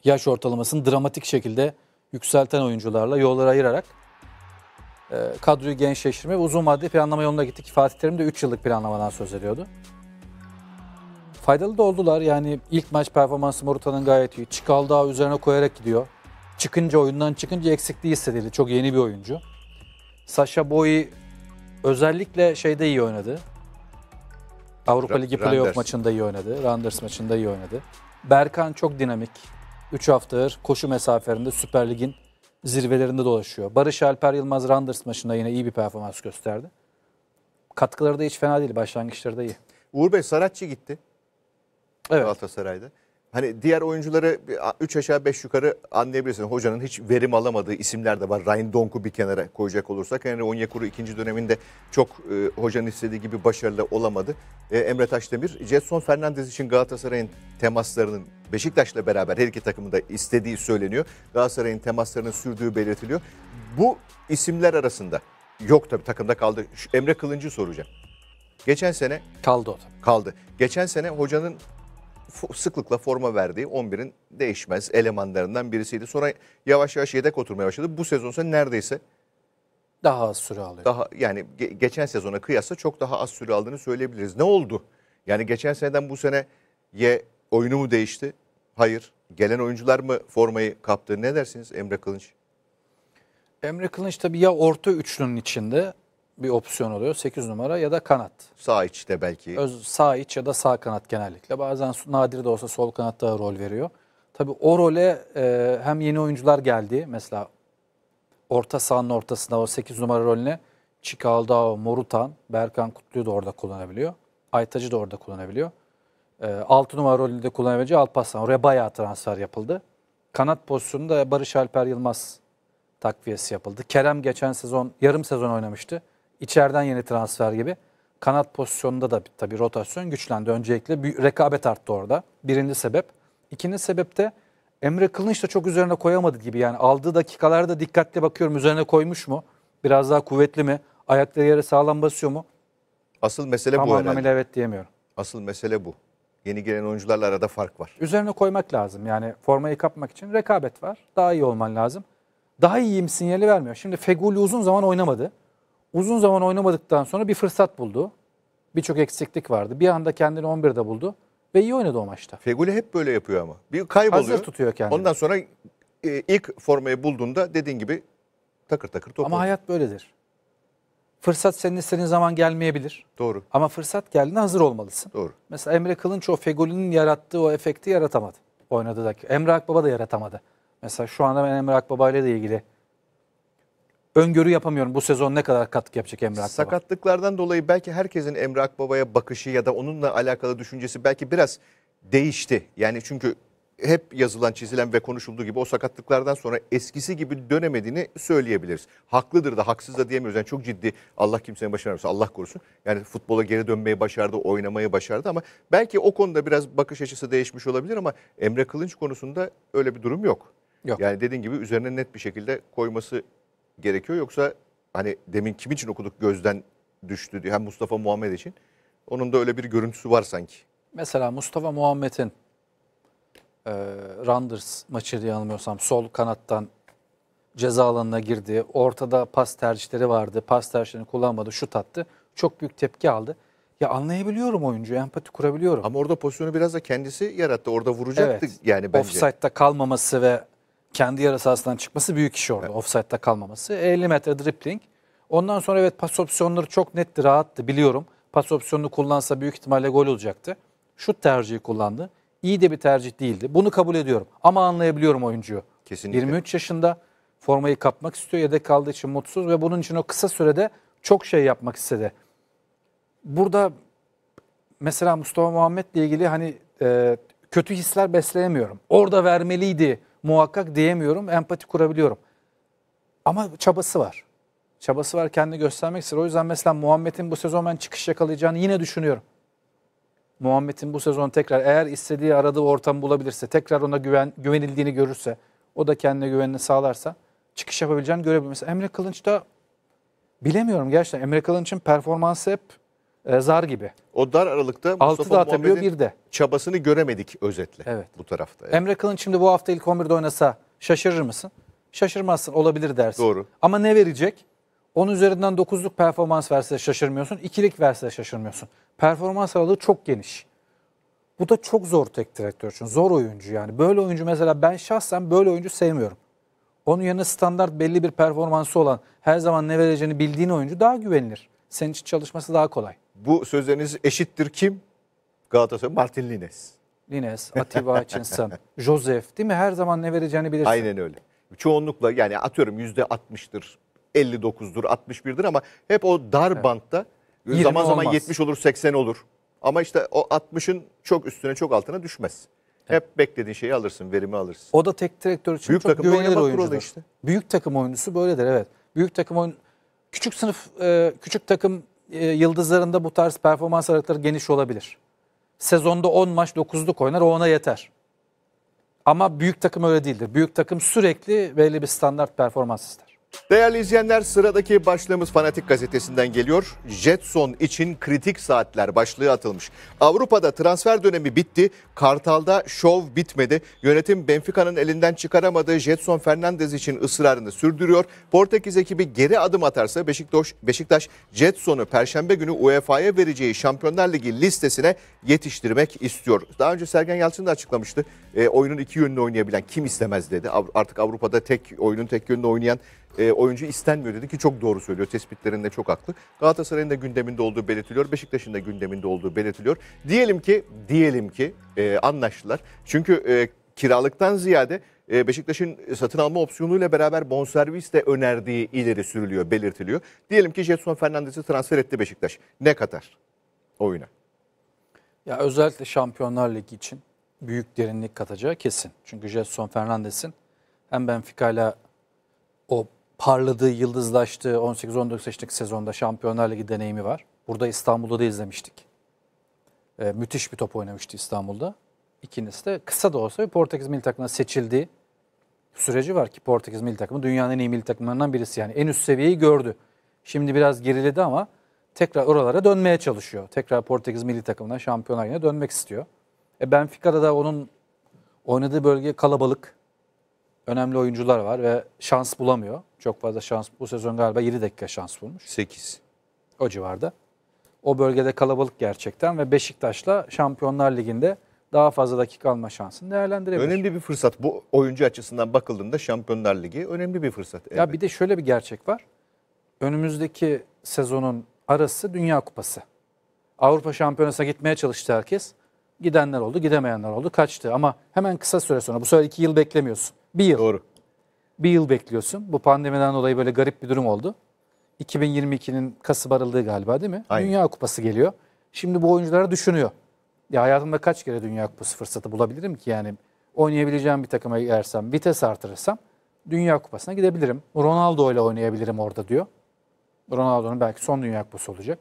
yaş ortalamasını dramatik şekilde yükselten oyuncularla yolları ayırarak e, kadroyu gençleştirme ve uzun vadeli planlama yoluna gittik. Fatih Terim de 3 yıllık planlamadan söz ediyordu. Faydalı da oldular. Yani ilk maç performansı Morutan'ın gayet iyi. Çıkal daha üzerine koyarak gidiyor. Çıkınca oyundan çıkınca eksikliği hissedildi. Çok yeni bir oyuncu. Sasha Boy özellikle şeyde iyi oynadı. Avrupa Ligi playoff maçında iyi oynadı. Randers maçında iyi oynadı. Berkan çok dinamik. 3 haftadır koşu mesafelerinde Süper Lig'in zirvelerinde dolaşıyor. Barış Alper Yılmaz Randers maçında yine iyi bir performans gösterdi. Katkıları da hiç fena değil. Başlangıçları da iyi. Uğur Bey Saratçı gitti. Evet. Galatasaray'da hani diğer oyuncuları 3 aşağı 5 yukarı anlayabilirsin. Hocanın hiç verim alamadığı isimler de var. Ryan Donk'u bir kenara koyacak olursak. Henry yani Onyekuru ikinci döneminde çok e, hocanın istediği gibi başarılı olamadı. E, Emre Taşdemir, Jetson Fernandez için Galatasaray'ın temaslarının Beşiktaş'la beraber her iki takımın da istediği söyleniyor. Galatasaray'ın temaslarının sürdüğü belirtiliyor. Bu isimler arasında yok tabii takımda kaldı. Şu Emre Kılıncı soracağım. Geçen sene kaldı o. Kaldı. Geçen sene hocanın sıklıkla forma verdiği 11'in değişmez elemanlarından birisiydi. Sonra yavaş yavaş yedek oturmaya başladı. Bu sezon ise neredeyse daha az süre alıyor. Daha yani ge geçen sezona kıyasla çok daha az süre aldığını söyleyebiliriz. Ne oldu? Yani geçen seneden bu sene ye oyunu mu değişti? Hayır. Gelen oyuncular mı formayı kaptı? Ne dersiniz Emre Kılınç? Emre Kılınç tabii ya orta üçlünün içinde bir opsiyon oluyor. 8 numara ya da kanat. Sağ içte belki. Öz, sağ iç ya da sağ kanat genellikle. Bazen nadir de olsa sol kanatta rol veriyor. tabi o role e, hem yeni oyuncular geldi. Mesela orta sahanın ortasında o 8 numara rolüne Çikaldao, Morutan, Berkan Kutlu'yu da orada kullanabiliyor. Aytacı da orada kullanabiliyor. E, 6 numara rolünde kullanabileceği Alpaslan Oraya bayağı transfer yapıldı. Kanat pozisyonunda Barış Alper Yılmaz takviyesi yapıldı. Kerem geçen sezon yarım sezon oynamıştı içeriden yeni transfer gibi. Kanat pozisyonunda da tabii rotasyon güçlendi. Öncelikle bir rekabet arttı orada. Birinci sebep. İkinci sebep de Emre Kılınç da çok üzerine koyamadı gibi. Yani aldığı dakikalarda dikkatli bakıyorum üzerine koymuş mu? Biraz daha kuvvetli mi? Ayakları yere sağlam basıyor mu? Asıl mesele Tam bu herhalde. Tam anlamıyla evet diyemiyorum. Asıl mesele bu. Yeni gelen oyuncularla arada fark var. Üzerine koymak lazım. Yani formayı kapmak için rekabet var. Daha iyi olman lazım. Daha iyiyim sinyali vermiyor. Şimdi Feguli uzun zaman oynamadı uzun zaman oynamadıktan sonra bir fırsat buldu. Birçok eksiklik vardı. Bir anda kendini 11'de buldu ve iyi oynadı o maçta. Fegüli hep böyle yapıyor ama. Bir kayboluyor. Hazır tutuyor kendini. Ondan sonra e, ilk formayı bulduğunda dediğin gibi takır takır top Ama oynuyor. hayat böyledir. Fırsat senin istediğin zaman gelmeyebilir. Doğru. Ama fırsat geldiğinde hazır olmalısın. Doğru. Mesela Emre Kılınç o Fegülin'in yarattığı o efekti yaratamadı. Oynadığı dakika. Emre Akbaba da yaratamadı. Mesela şu anda ben Emre Akbaba ile de ilgili öngörü yapamıyorum bu sezon ne kadar katkı yapacak Emre Akbaba. Sakatlıklardan dolayı belki herkesin Emre Akbaba'ya bakışı ya da onunla alakalı düşüncesi belki biraz değişti. Yani çünkü hep yazılan, çizilen ve konuşulduğu gibi o sakatlıklardan sonra eskisi gibi dönemediğini söyleyebiliriz. Haklıdır da haksız da diyemiyoruz. Yani çok ciddi Allah kimsenin başına vermesin, Allah korusun. Yani futbola geri dönmeyi başardı, oynamayı başardı ama belki o konuda biraz bakış açısı değişmiş olabilir ama Emre Kılınç konusunda öyle bir durum yok. yok. Yani dediğin gibi üzerine net bir şekilde koyması gerekiyor yoksa hani demin kim için okuduk gözden düştü diye hem Mustafa Muhammed için onun da öyle bir görüntüsü var sanki. Mesela Mustafa Muhammed'in e, Randers maçı yanılmıyorsam sol kanattan ceza alanına girdi. Ortada pas tercihleri vardı. Pas tercihlerini kullanmadı. Şut attı. Çok büyük tepki aldı. Ya anlayabiliyorum oyuncu, empati kurabiliyorum. Ama orada pozisyonu biraz da kendisi yarattı. Orada vuracaktı evet. yani bence. Offside'da kalmaması ve kendi yarı sahasından çıkması büyük iş orada. Evet. Offside'da kalmaması. 50 metre dribbling. Ondan sonra evet pas opsiyonları çok netti, rahattı biliyorum. Pas opsiyonunu kullansa büyük ihtimalle gol olacaktı. Şut tercihi kullandı. İyi de bir tercih değildi. Bunu kabul ediyorum. Ama anlayabiliyorum oyuncuyu. Kesinlikle. 23 yaşında formayı kapmak istiyor. Yedek kaldığı için mutsuz ve bunun için o kısa sürede çok şey yapmak istedi. Burada mesela Mustafa Muhammed'le ilgili hani e, kötü hisler besleyemiyorum. Orada vermeliydi muhakkak diyemiyorum, empati kurabiliyorum. Ama çabası var. Çabası var kendini göstermek istiyor. O yüzden mesela Muhammed'in bu sezon ben çıkış yakalayacağını yine düşünüyorum. Muhammed'in bu sezon tekrar eğer istediği aradığı ortamı bulabilirse, tekrar ona güven, güvenildiğini görürse, o da kendine güvenini sağlarsa çıkış yapabileceğini görebilmesi. Emre Kılınç da bilemiyorum gerçekten. Emre Kılınç'ın performansı hep e, zar gibi. O dar aralıkta Mustafa da atabiliyor bir de. çabasını göremedik özetle evet. bu tarafta. Evet. Emre Kılınç şimdi bu hafta ilk 11'de oynasa şaşırır mısın? Şaşırmazsın olabilir dersin. Doğru. Ama ne verecek? Onun üzerinden 9'luk performans verse şaşırmıyorsun. ikilik verse şaşırmıyorsun. Performans aralığı çok geniş. Bu da çok zor tek direktör için. Zor oyuncu yani. Böyle oyuncu mesela ben şahsen böyle oyuncu sevmiyorum. Onun yerine standart belli bir performansı olan her zaman ne vereceğini bildiğin oyuncu daha güvenilir. Senin için çalışması daha kolay. Bu sözleriniz eşittir kim? Galatasaray Martin Lines. Lines, Atiba Hutchinson, Joseph değil mi? Her zaman ne vereceğini bilirsin. Aynen öyle. Çoğunlukla yani atıyorum yüzde %60'tır, 59'dur, 61'dir ama hep o dar evet. bantta zaman zaman olmaz. 70 olur, 80 olur. Ama işte o 60'ın çok üstüne çok altına düşmez. Hep beklediğin şeyi alırsın, verimi alırsın. O da tek direktör için Büyük çok güvenilir oyuncudur. Işte. Büyük takım oyuncusu böyledir evet. Büyük takım oyun küçük sınıf e, küçük takım e, yıldızlarında bu tarz performans aralıkları geniş olabilir. Sezonda 10 maç 9'luk oynar o ona yeter. Ama büyük takım öyle değildir. Büyük takım sürekli belli bir standart performans ister. Değerli izleyenler sıradaki başlığımız Fanatik Gazetesi'nden geliyor. Jetson için kritik saatler başlığı atılmış. Avrupa'da transfer dönemi bitti. Kartal'da şov bitmedi. Yönetim Benfica'nın elinden çıkaramadığı Jetson Fernandez için ısrarını sürdürüyor. Portekiz ekibi geri adım atarsa Beşiktaş, Beşiktaş Jetson'u Perşembe günü UEFA'ya vereceği Şampiyonlar Ligi listesine yetiştirmek istiyor. Daha önce Sergen Yalçın da açıklamıştı. E, oyunun iki yönünü oynayabilen kim istemez dedi. Artık Avrupa'da tek oyunun tek yönünü oynayan e, e, oyuncu istenmiyor dedi ki çok doğru söylüyor. Tespitlerinde çok haklı. Galatasaray'ın da gündeminde olduğu belirtiliyor. Beşiktaş'ın da gündeminde olduğu belirtiliyor. Diyelim ki diyelim ki e, anlaştılar. Çünkü e, kiralıktan ziyade e, Beşiktaş'ın satın alma opsiyonuyla beraber bonservis de önerdiği ileri sürülüyor, belirtiliyor. Diyelim ki Jetson Fernandes'i transfer etti Beşiktaş. Ne kadar oyuna? Ya özellikle Şampiyonlar Ligi için büyük derinlik katacağı kesin. Çünkü Jetson Fernandes'in hem Benfica'yla o parladığı, yıldızlaştığı 18-19 yaşındaki sezonda Şampiyonlar Ligi deneyimi var. Burada İstanbul'da da izlemiştik. Ee, müthiş bir top oynamıştı İstanbul'da. İkincisi de kısa da olsa bir Portekiz milli takımına seçildiği süreci var ki Portekiz milli takımı dünyanın en iyi milli takımlarından birisi. Yani en üst seviyeyi gördü. Şimdi biraz geriledi ama tekrar oralara dönmeye çalışıyor. Tekrar Portekiz milli takımına şampiyonlar yine dönmek istiyor. E Benfica'da da onun oynadığı bölge kalabalık önemli oyuncular var ve şans bulamıyor. Çok fazla şans. Bu sezon galiba 7 dakika şans bulmuş. 8. O civarda. O bölgede kalabalık gerçekten ve Beşiktaş'la Şampiyonlar Ligi'nde daha fazla dakika alma şansını değerlendirebilir. Önemli bir fırsat. Bu oyuncu açısından bakıldığında Şampiyonlar Ligi önemli bir fırsat. Evet. Ya bir de şöyle bir gerçek var. Önümüzdeki sezonun arası Dünya Kupası. Avrupa Şampiyonası'na gitmeye çalıştı herkes. Gidenler oldu, gidemeyenler oldu, kaçtı. Ama hemen kısa süre sonra, bu sefer iki yıl beklemiyorsun. Bir yıl. Doğru. Bir yıl bekliyorsun. Bu pandemiden dolayı böyle garip bir durum oldu. 2022'nin Kasım arıldığı galiba değil mi? Aynen. Dünya Kupası geliyor. Şimdi bu oyunculara düşünüyor. Ya hayatımda kaç kere Dünya Kupası fırsatı bulabilirim ki yani oynayabileceğim bir takıma girersem, vites artırırsam Dünya Kupası'na gidebilirim. Ronaldo ile oynayabilirim orada diyor. Ronaldo'nun belki son Dünya Kupası olacak.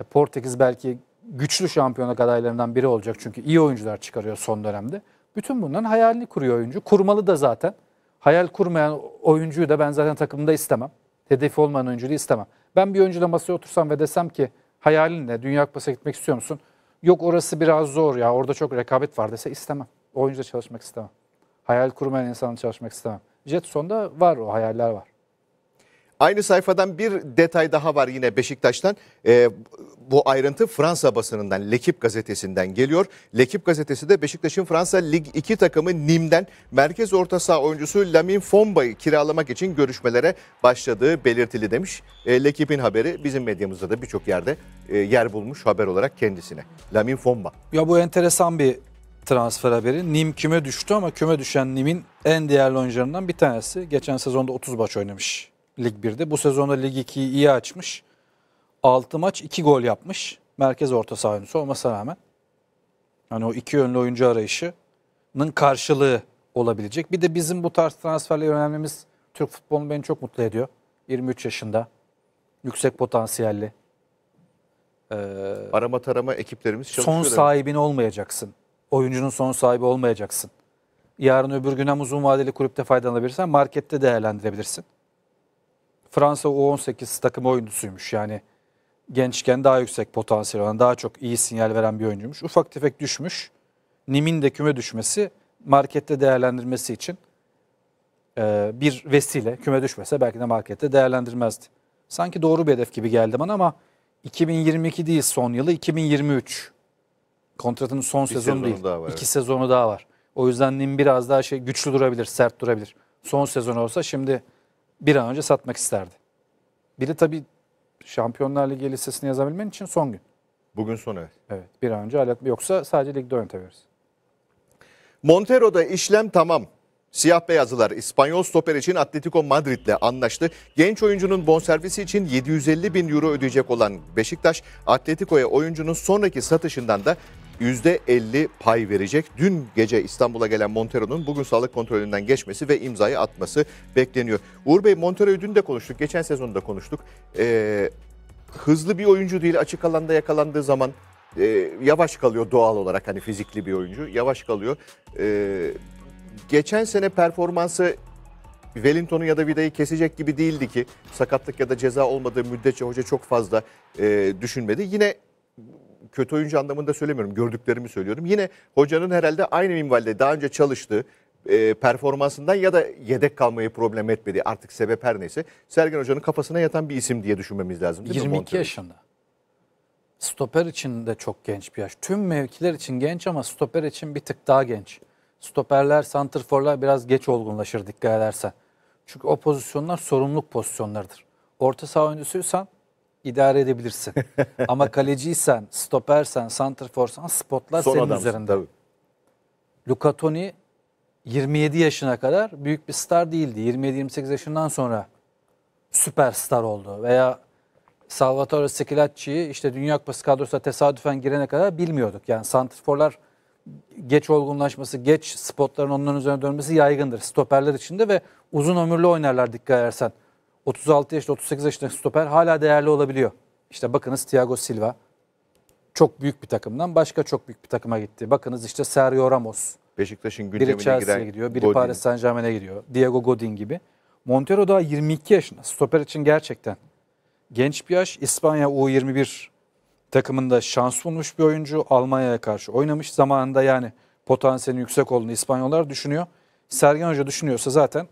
E, Portekiz belki güçlü şampiyonluk adaylarından biri olacak. Çünkü iyi oyuncular çıkarıyor son dönemde. Bütün bunların hayalini kuruyor oyuncu. Kurmalı da zaten. Hayal kurmayan oyuncuyu da ben zaten takımda istemem. Hedefi olmayan oyuncuyu istemem. Ben bir oyuncuyla masaya otursam ve desem ki hayalin ne? Dünya Kupası'na gitmek istiyor musun? Yok orası biraz zor ya orada çok rekabet var dese istemem. O oyuncuyla çalışmak istemem. Hayal kurmayan insanla çalışmak istemem. Jetson'da var o hayaller var. Aynı sayfadan bir detay daha var yine Beşiktaş'tan. E, bu ayrıntı Fransa basınından, Lekip gazetesinden geliyor. Lekip gazetesi de Beşiktaş'ın Fransa Lig 2 takımı Nim'den merkez orta saha oyuncusu Lamin Fomba'yı kiralamak için görüşmelere başladığı belirtili demiş. E, ee, Lekip'in haberi bizim medyamızda da birçok yerde e, yer bulmuş haber olarak kendisine. Lamin Fomba. Ya bu enteresan bir transfer haberi. Nim küme düştü ama küme düşen Nim'in en değerli oyuncularından bir tanesi. Geçen sezonda 30 maç oynamış Lig 1'de. Bu sezonda Lig 2'yi iyi açmış. 6 maç 2 gol yapmış. Merkez orta saha oyuncusu olmasına rağmen. Hani o iki yönlü oyuncu arayışının karşılığı olabilecek. Bir de bizim bu tarz transferleri önemlimiz Türk futbolunu beni çok mutlu ediyor. 23 yaşında. Yüksek potansiyelli. Ee, Arama tarama ekiplerimiz çalışıyor. Son sahibin olmayacaksın. Oyuncunun son sahibi olmayacaksın. Yarın öbür gün hem uzun vadeli kulüpte faydalanabilirsen markette değerlendirebilirsin. Fransa U18 takım oyuncusuymuş. Yani gençken daha yüksek potansiyel olan, daha çok iyi sinyal veren bir oyuncuymuş. Ufak tefek düşmüş. Nim'in de küme düşmesi markette değerlendirmesi için e, bir vesile. Küme düşmese belki de markette değerlendirmezdi. Sanki doğru bir hedef gibi geldi bana ama 2022 değil son yılı 2023. Kontratının son bir sezonu değil. Daha var, İki evet. sezonu daha var. O yüzden Nim biraz daha şey güçlü durabilir, sert durabilir. Son sezon olsa şimdi bir an önce satmak isterdi. Bir de tabii Şampiyonlar Ligi listesini yazabilmen için son gün. Bugün son evet. Evet bir an önce halletme yoksa sadece ligde yönetebiliriz. Montero'da işlem tamam. Siyah beyazlılar İspanyol stoper için Atletico Madrid'le anlaştı. Genç oyuncunun bonservisi için 750 bin euro ödeyecek olan Beşiktaş, Atletico'ya oyuncunun sonraki satışından da %50 pay verecek. Dün gece İstanbul'a gelen Montero'nun bugün sağlık kontrolünden geçmesi ve imzayı atması bekleniyor. Uğur Bey Montero'yu dün de konuştuk. Geçen sezonu da konuştuk. Ee, hızlı bir oyuncu değil açık alanda yakalandığı zaman e, yavaş kalıyor doğal olarak hani fizikli bir oyuncu yavaş kalıyor. E, geçen sene performansı Wellington'u ya da Vida'yı kesecek gibi değildi ki sakatlık ya da ceza olmadığı müddetçe hoca çok fazla e, düşünmedi. Yine kötü oyuncu anlamında söylemiyorum. Gördüklerimi söylüyorum. Yine hocanın herhalde aynı minvalde daha önce çalıştığı e, performansından ya da yedek kalmayı problem etmedi artık sebep her neyse Sergen Hoca'nın kafasına yatan bir isim diye düşünmemiz lazım. Değil 22 mi? yaşında. Stoper için de çok genç bir yaş. Tüm mevkiler için genç ama stoper için bir tık daha genç. Stoperler, santrforlar biraz geç olgunlaşır dikkat edersen. Çünkü o pozisyonlar sorumluluk pozisyonlarıdır. Orta saha oyuncusuysan idare edebilirsin. Ama kaleciysen, stopersen, santrforsan spotlar Son senin adamsın, üzerinde. Tabii. Luca Toni 27 yaşına kadar büyük bir star değildi. 27-28 yaşından sonra süperstar oldu. Veya Salvatore Scilacci'yi işte Dünya Kupası kadrosuna tesadüfen girene kadar bilmiyorduk. Yani santrforlar geç olgunlaşması, geç spotların onların üzerine dönmesi yaygındır. Stoperler içinde ve uzun ömürlü oynarlar dikkat edersen. 36 yaşında 38 yaşındaki stoper hala değerli olabiliyor. İşte bakınız Thiago Silva çok büyük bir takımdan başka çok büyük bir takıma gitti. Bakınız işte Sergio Ramos. Beşiktaş'ın gündemine biri Chelsea'ye gidiyor, biri Godin. Paris Saint Germain'e gidiyor. Diego Godin gibi. Montero daha 22 yaşında. Stoper için gerçekten genç bir yaş. İspanya U21 takımında şans bulmuş bir oyuncu. Almanya'ya karşı oynamış. Zamanında yani potansiyelin yüksek olduğunu İspanyollar düşünüyor. Sergen Hoca düşünüyorsa zaten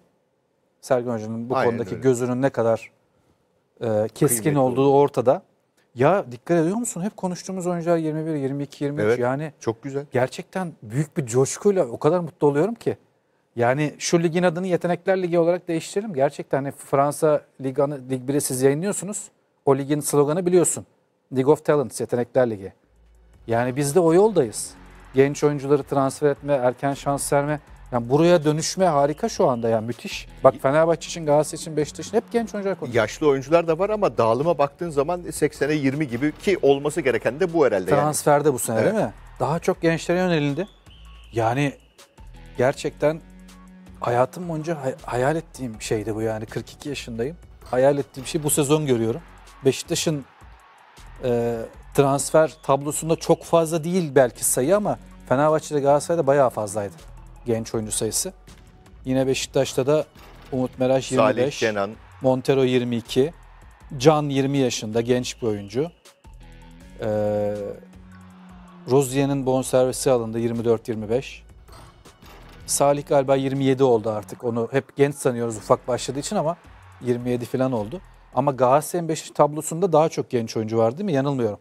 Sergen Hoca'nın bu Aynen konudaki öyle. gözünün ne kadar e, keskin Kıymetli olduğu ortada. Ya dikkat ediyor musun? Hep konuştuğumuz oyuncular 21, 22, 23 evet, yani. Çok güzel. Gerçekten büyük bir coşkuyla o kadar mutlu oluyorum ki. Yani şu ligin adını Yetenekler Ligi olarak değiştirelim. Gerçekten hani Fransa ligini Lig 1'i siz yayınlıyorsunuz. O ligin sloganı biliyorsun. League of Talents, Yetenekler Ligi. Yani biz de o yoldayız. Genç oyuncuları transfer etme, erken şans verme. Yani buraya dönüşme harika şu anda yani müthiş. Bak Fenerbahçe için, Galatasaray için, Beşiktaş için hep genç oyuncular koyuyor. Yaşlı oyuncular da var ama dağılıma baktığın zaman 80'e 20 gibi ki olması gereken de bu herhalde. Transferde yani. bu sene evet. değil mi? Daha çok gençlere yönelildi. Yani gerçekten hayatım boyunca hay- hayal ettiğim şeydi bu yani. 42 yaşındayım. Hayal ettiğim şey bu sezon görüyorum. Beşiktaş'ın e, transfer tablosunda çok fazla değil belki sayı ama Fenerbahçe'de Galatasaray'da bayağı fazlaydı genç oyuncu sayısı. Yine Beşiktaş'ta da Umut Meraş 25, Salih Kenan. Montero 22, Can 20 yaşında genç bir oyuncu. Ee, Rozier'in bonservisi alındı 24-25. Salih galiba 27 oldu artık. Onu hep genç sanıyoruz ufak başladığı için ama 27 falan oldu. Ama Galatasaray'ın Beşiktaş tablosunda daha çok genç oyuncu var değil mi? Yanılmıyorum.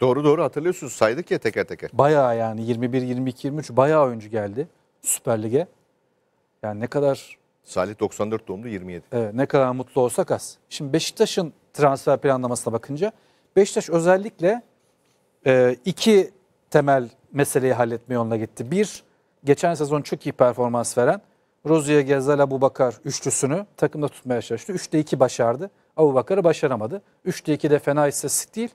Doğru doğru hatırlıyorsunuz saydık ya teker teker. Bayağı yani 21, 22, 23 bayağı oyuncu geldi. Süper Lig'e. Yani ne kadar Salih 94 doğumlu 27. Evet, ne kadar mutlu olsak az. Şimdi Beşiktaş'ın transfer planlamasına bakınca Beşiktaş özellikle e, iki temel meseleyi halletme yoluna gitti. Bir, geçen sezon çok iyi performans veren Rozier, Gezal, Abu Bakar üçlüsünü takımda tutmaya çalıştı. Üçte iki başardı. Abu Bakar'ı başaramadı. Üçte iki de fena istatistik değil.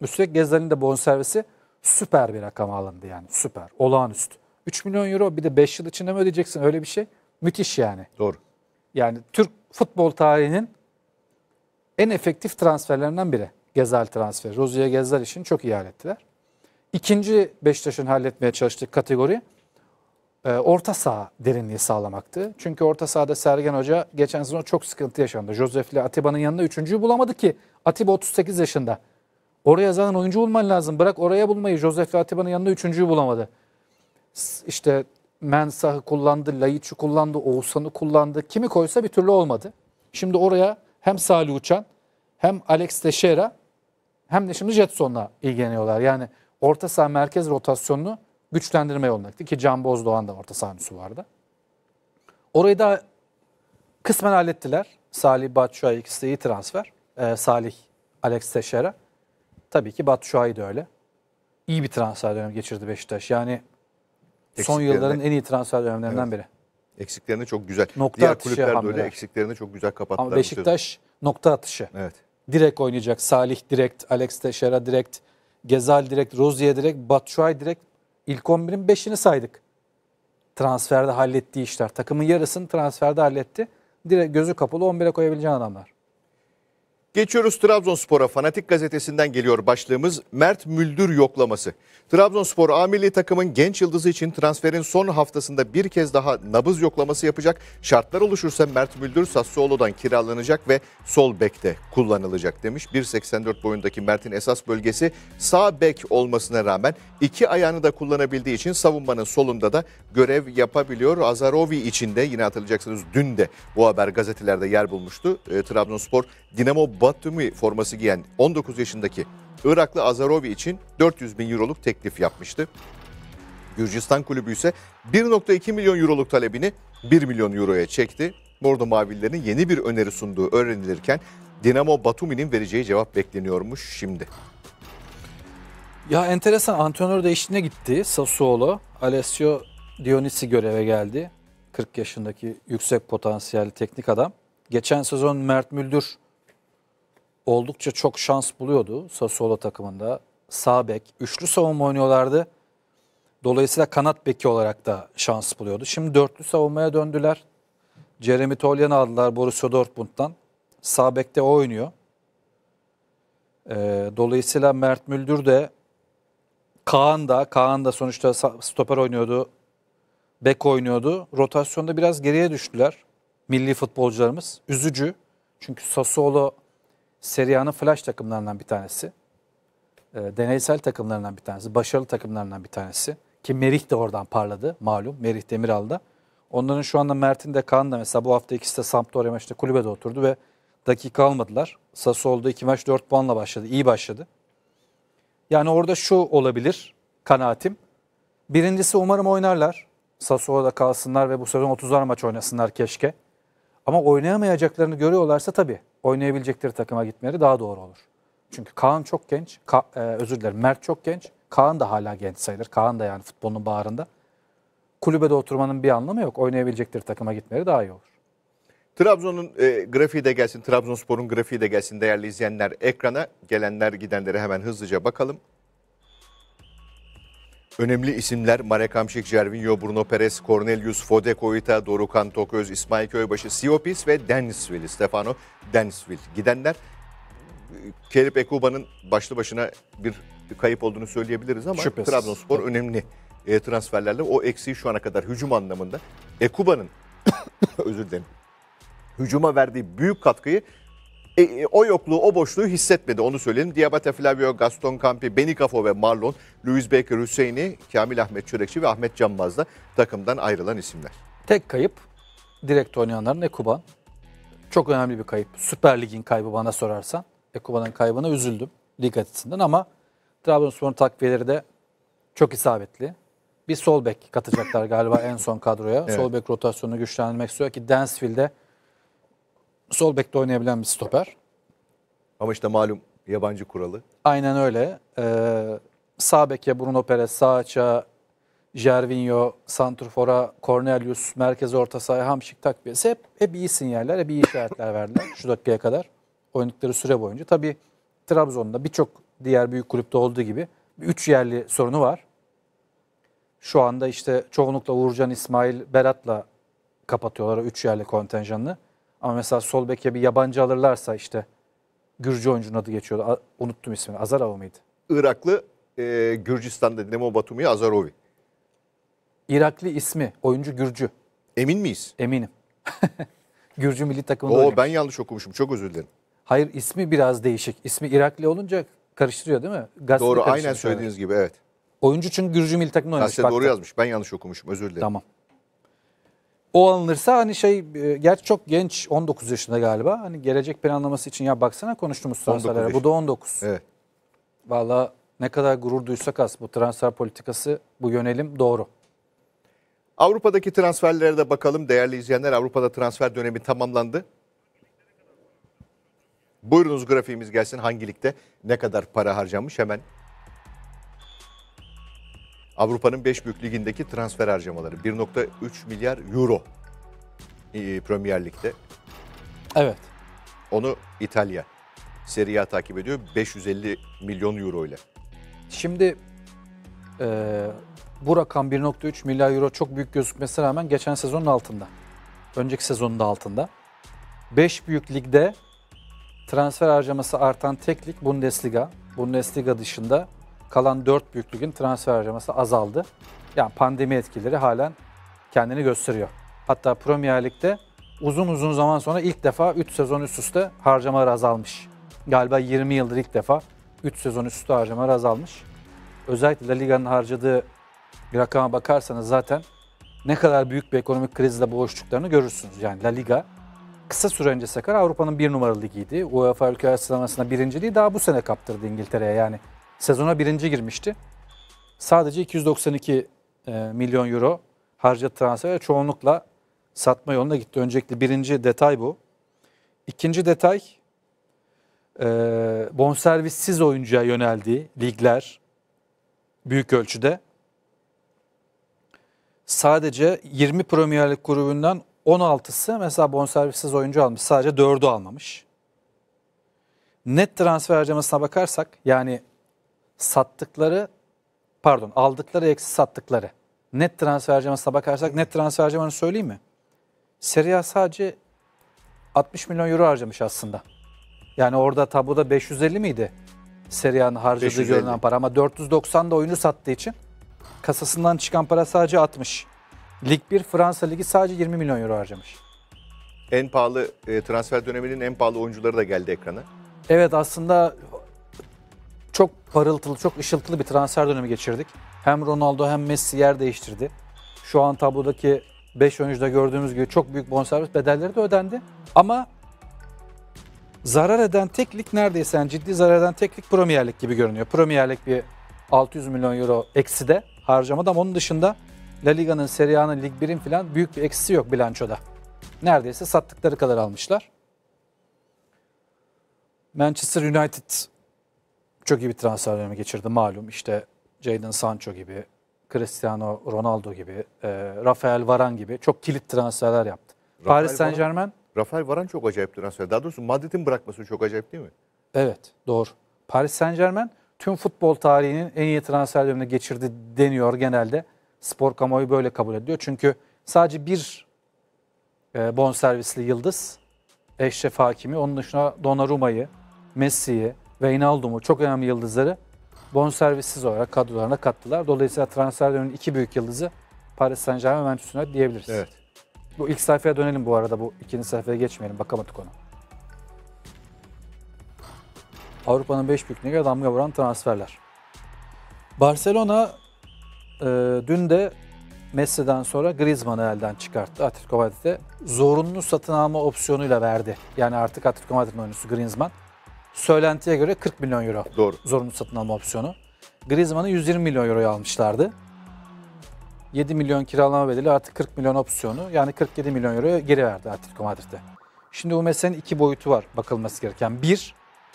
Üstelik Gezal'in de bonservisi süper bir rakam alındı yani süper, olağanüstü. 3 milyon euro bir de 5 yıl içinde mi ödeyeceksin öyle bir şey? Müthiş yani. Doğru. Yani Türk futbol tarihinin en efektif transferlerinden biri. Gezal transferi. Rozier gezal için çok iyi hallettiler. İkinci Beşiktaş'ın halletmeye çalıştığı kategori e, orta saha derinliği sağlamaktı. Çünkü orta sahada Sergen Hoca geçen sezon çok sıkıntı yaşandı. Josef ile Atiba'nın yanında üçüncüyü bulamadı ki. Atiba 38 yaşında. Oraya zaten oyuncu bulman lazım. Bırak oraya bulmayı. Josef ile Atiba'nın yanında üçüncüyü bulamadı işte Mensah'ı kullandı, Laiç'i kullandı, Oğuzhan'ı kullandı. Kimi koysa bir türlü olmadı. Şimdi oraya hem Salih Uçan hem Alex Teixeira hem de şimdi Jetson'la ilgileniyorlar. Yani orta saha merkez rotasyonunu güçlendirme yoluna gitti ki Can Bozdoğan da orta sahnesi vardı. Orayı da kısmen hallettiler. Salih Batshuayi ikisi de iyi transfer. Ee, Salih Alex Teixeira. Tabii ki Batshuayi da öyle. İyi bir transfer dönem geçirdi Beşiktaş. Yani Son yılların en iyi transfer dönemlerinden evet. biri. Eksiklerini çok güzel. Nokta Diğer kulüpler de öyle eksiklerini çok güzel kapattılar. Ama Beşiktaş nokta atışı. Evet. Direkt oynayacak. Salih direkt, Alex Teixeira direkt, Gezal direkt, Rozier direkt, Batshuayi direkt. İlk 11'in 5'ini saydık. Transferde hallettiği işler. Takımın yarısını transferde halletti. Direkt gözü kapalı 11'e koyabileceğin adamlar. Geçiyoruz Trabzonspor'a. Fanatik gazetesinden geliyor başlığımız Mert Müldür yoklaması. Trabzonspor A milli takımın genç yıldızı için transferin son haftasında bir kez daha nabız yoklaması yapacak. Şartlar oluşursa Mert Müldür Sassuolo'dan kiralanacak ve sol bekte kullanılacak demiş. 1.84 boyundaki Mert'in esas bölgesi sağ bek olmasına rağmen iki ayağını da kullanabildiği için savunmanın solunda da görev yapabiliyor. Azarovi için de yine hatırlayacaksınız dün de bu haber gazetelerde yer bulmuştu. E, Trabzonspor Dinamo Batumi forması giyen 19 yaşındaki Iraklı Azarovi için 400 bin euroluk teklif yapmıştı. Gürcistan kulübü ise 1.2 milyon euroluk talebini 1 milyon euroya çekti. Bordo Mavililerin yeni bir öneri sunduğu öğrenilirken Dinamo Batumi'nin vereceği cevap bekleniyormuş şimdi. Ya enteresan antrenör değiştiğine gitti Sassuolo. Alessio Dionisi göreve geldi. 40 yaşındaki yüksek potansiyelli teknik adam. Geçen sezon Mert Müldür oldukça çok şans buluyordu Sassuolo takımında. Sağ bek, üçlü savunma oynuyorlardı. Dolayısıyla kanat beki olarak da şans buluyordu. Şimdi dörtlü savunmaya döndüler. Jeremy Tolyan'ı aldılar Borussia Dortmund'dan. Sağ bekte oynuyor. E, dolayısıyla Mert Müldür de Kaan da, Kaan da sonuçta stoper oynuyordu. Bek oynuyordu. Rotasyonda biraz geriye düştüler milli futbolcularımız. Üzücü. Çünkü Sassuolo Seriyanın flash takımlarından bir tanesi. E, deneysel takımlarından bir tanesi. Başarılı takımlarından bir tanesi. Ki Merih de oradan parladı malum. Merih Demiral da. Onların şu anda Mert'in de Kaan da mesela bu hafta ikisi de Sampdoria maçta kulübede oturdu ve dakika almadılar. Sassuolo'da iki maç 4 puanla başladı. İyi başladı. Yani orada şu olabilir kanaatim. Birincisi umarım oynarlar. Sassuolo'da kalsınlar ve bu sezon 30'ar maç oynasınlar keşke. Ama oynayamayacaklarını görüyorlarsa tabii oynayabilecekleri takıma gitmeleri daha doğru olur. Çünkü Kaan çok genç. Ka e, özür dilerim Mert çok genç. Kaan da hala genç sayılır. Kaan da yani futbolun bağrında. Kulübede oturmanın bir anlamı yok. Oynayabilecekleri takıma gitmeleri daha iyi olur. Trabzon'un e, grafiği de gelsin, Trabzonspor'un grafiği de gelsin değerli izleyenler. Ekrana gelenler gidenlere hemen hızlıca bakalım. Önemli isimler Marek Hamşik, Jervinho, Bruno Perez, Cornelius, Fode, Koita, Dorukan Toköz, İsmail Köybaşı, Siopis ve Dennisville, Stefano Dennisville gidenler. Kelip Ekuba'nın başlı başına bir kayıp olduğunu söyleyebiliriz ama Şüphesiz. Trabzonspor evet. önemli e, transferlerle o eksiği şu ana kadar hücum anlamında Ekuba'nın özür dilerim hücuma verdiği büyük katkıyı e, e, o yokluğu, o boşluğu hissetmedi. Onu söyleyelim. Diabate Flavio, Gaston Campi, Benikafo ve Marlon, Luis Baker Hüseyin'i, Kamil Ahmet Çörekçi ve Ahmet Canmaz da takımdan ayrılan isimler. Tek kayıp direkt oynayanların Ekuban. Çok önemli bir kayıp. Süper Lig'in kaybı bana sorarsan. Ekuban'ın kaybına üzüldüm lig açısından ama Trabzonspor'un takviyeleri de çok isabetli. Bir sol bek katacaklar galiba en son kadroya. Evet. Sol bek rotasyonunu güçlendirmek istiyor ki Dansville'de sol bekte oynayabilen bir stoper. Ama işte malum yabancı kuralı. Aynen öyle. Ee, sağ beke Bruno Perez, sağ açığa Jervinho, Santrfor'a, Cornelius, merkez orta sahaya Hamşik takviyesi hep, hep iyi sinyaller, hep iyi işaretler verdiler şu dakikaya kadar. Oynadıkları süre boyunca. Tabii Trabzon'da birçok diğer büyük kulüpte olduğu gibi üç yerli sorunu var. Şu anda işte çoğunlukla Uğurcan, İsmail, Berat'la kapatıyorlar üç yerli kontenjanını. Ama mesela sol beke bir yabancı alırlarsa işte Gürcü oyuncunun adı geçiyordu. A, unuttum ismini. Azarov mıydı? Iraklı e, Gürcistan'da Dinamo Batum'ya Azarovi. Iraklı ismi. Oyuncu Gürcü. Emin miyiz? Eminim. Gürcü milli takımında Oo, ben yanlış okumuşum. Çok özür dilerim. Hayır ismi biraz değişik. İsmi Iraklı olunca karıştırıyor değil mi? Gazete Doğru aynen söylediğiniz gibi evet. Oyuncu çünkü Gürcü milli takımında oynamış. Gazete doğru yazmış. Ben yanlış okumuşum. Özür dilerim. Tamam o alınırsa hani şey e, gerçi çok genç 19 yaşında galiba. Hani gelecek planlaması için ya baksana konuştuğumuz transferlere. Bu da 19. Evet. Valla ne kadar gurur duysak az bu transfer politikası bu yönelim doğru. Avrupa'daki transferlere de bakalım. Değerli izleyenler Avrupa'da transfer dönemi tamamlandı. Buyurunuz grafiğimiz gelsin hangi ligde ne kadar para harcanmış hemen Avrupa'nın 5 büyük ligindeki transfer harcamaları 1.3 milyar euro e, Premier Lig'de. Evet. Onu İtalya Serie A takip ediyor 550 milyon euro ile. Şimdi e, bu rakam 1.3 milyar euro çok büyük gözükmesine rağmen geçen sezonun altında. Önceki sezonun da altında. 5 büyük ligde transfer harcaması artan tek lig Bundesliga. Bundesliga dışında kalan dört büyük ligin transfer harcaması azaldı. Yani pandemi etkileri halen kendini gösteriyor. Hatta Premier Lig'de uzun uzun zaman sonra ilk defa 3 sezon üst üste harcamalar azalmış. Galiba 20 yıldır ilk defa 3 sezon üst üste harcamalar azalmış. Özellikle La Liga'nın harcadığı rakama bakarsanız zaten ne kadar büyük bir ekonomik krizle boğuştuklarını görürsünüz. Yani La Liga kısa süre öncesine kadar Avrupa'nın bir numaralı ligiydi. UEFA ülke sıralamasına birinciliği daha bu sene kaptırdı İngiltere'ye. Yani Sezona birinci girmişti. Sadece 292 e, milyon euro harcadı transfer çoğunlukla satma yoluna gitti. Öncelikle birinci detay bu. İkinci detay e, bonservissiz oyuncuya yöneldiği ligler büyük ölçüde sadece 20 Premier Lig grubundan 16'sı mesela bonservissiz oyuncu almış. Sadece 4'ü almamış. Net transfer harcamasına bakarsak yani sattıkları pardon aldıkları eksi sattıkları net transfer harcamasına bakarsak net transfer harcamanı söyleyeyim mi? Serie A sadece 60 milyon euro harcamış aslında. Yani orada tabloda 550 miydi? Serie A'nın harcadığı 550. görünen para ama 490 da oyunu sattığı için kasasından çıkan para sadece 60. Lig 1 Fransa Ligi sadece 20 milyon euro harcamış. En pahalı e, transfer döneminin en pahalı oyuncuları da geldi ekrana. Evet aslında çok parıltılı, çok ışıltılı bir transfer dönemi geçirdik. Hem Ronaldo hem Messi yer değiştirdi. Şu an tablodaki 5 oyuncuda gördüğümüz gibi çok büyük bonservis bedelleri de ödendi. Ama zarar eden teklik neredeyse yani ciddi zarar eden teklik Premier Lig gibi görünüyor. Premier Lig bir 600 milyon euro eksi de harcamada ama onun dışında La Liga'nın, Serie A'nın, Lig 1'in falan büyük bir eksisi yok bilançoda. Neredeyse sattıkları kadar almışlar. Manchester United çok iyi bir transfer dönemi geçirdi malum. İşte Jadon Sancho gibi, Cristiano Ronaldo gibi, e, Rafael Varan gibi çok kilit transferler yaptı. Rafael Paris Saint Germain. Rafael Varan çok acayip transfer. Daha doğrusu Madrid'in bırakması çok acayip değil mi? Evet doğru. Paris Saint Germain tüm futbol tarihinin en iyi transfer dönemini geçirdi deniyor genelde. Spor kamuoyu böyle kabul ediyor. Çünkü sadece bir e, bonservisli yıldız Eşref Hakimi. Onun dışında Donnarumma'yı, Messi'yi, ve Inaldum'u çok önemli yıldızları bonservissiz olarak kadrolarına kattılar. Dolayısıyla transfer dönemin iki büyük yıldızı Paris Saint Germain ve Manchester diyebiliriz. Evet. Bu ilk sayfaya dönelim bu arada. Bu ikinci sayfaya geçmeyelim. Bakamadık ona. Avrupa'nın 5 büyük ligine damga vuran transferler. Barcelona e, dün de Messi'den sonra Griezmann'ı elden çıkarttı. Atletico Madrid'e zorunlu satın alma opsiyonuyla verdi. Yani artık Atletico Madrid'in oyuncusu Griezmann. Söylentiye göre 40 milyon euro. Doğru. Zorunlu satın alma opsiyonu. Griezmann'ı 120 milyon euroya almışlardı. 7 milyon kiralama bedeli artı 40 milyon opsiyonu yani 47 milyon euroya geri verdi Atletico Madrid'e. Şimdi bu meselenin iki boyutu var bakılması gereken. Bir,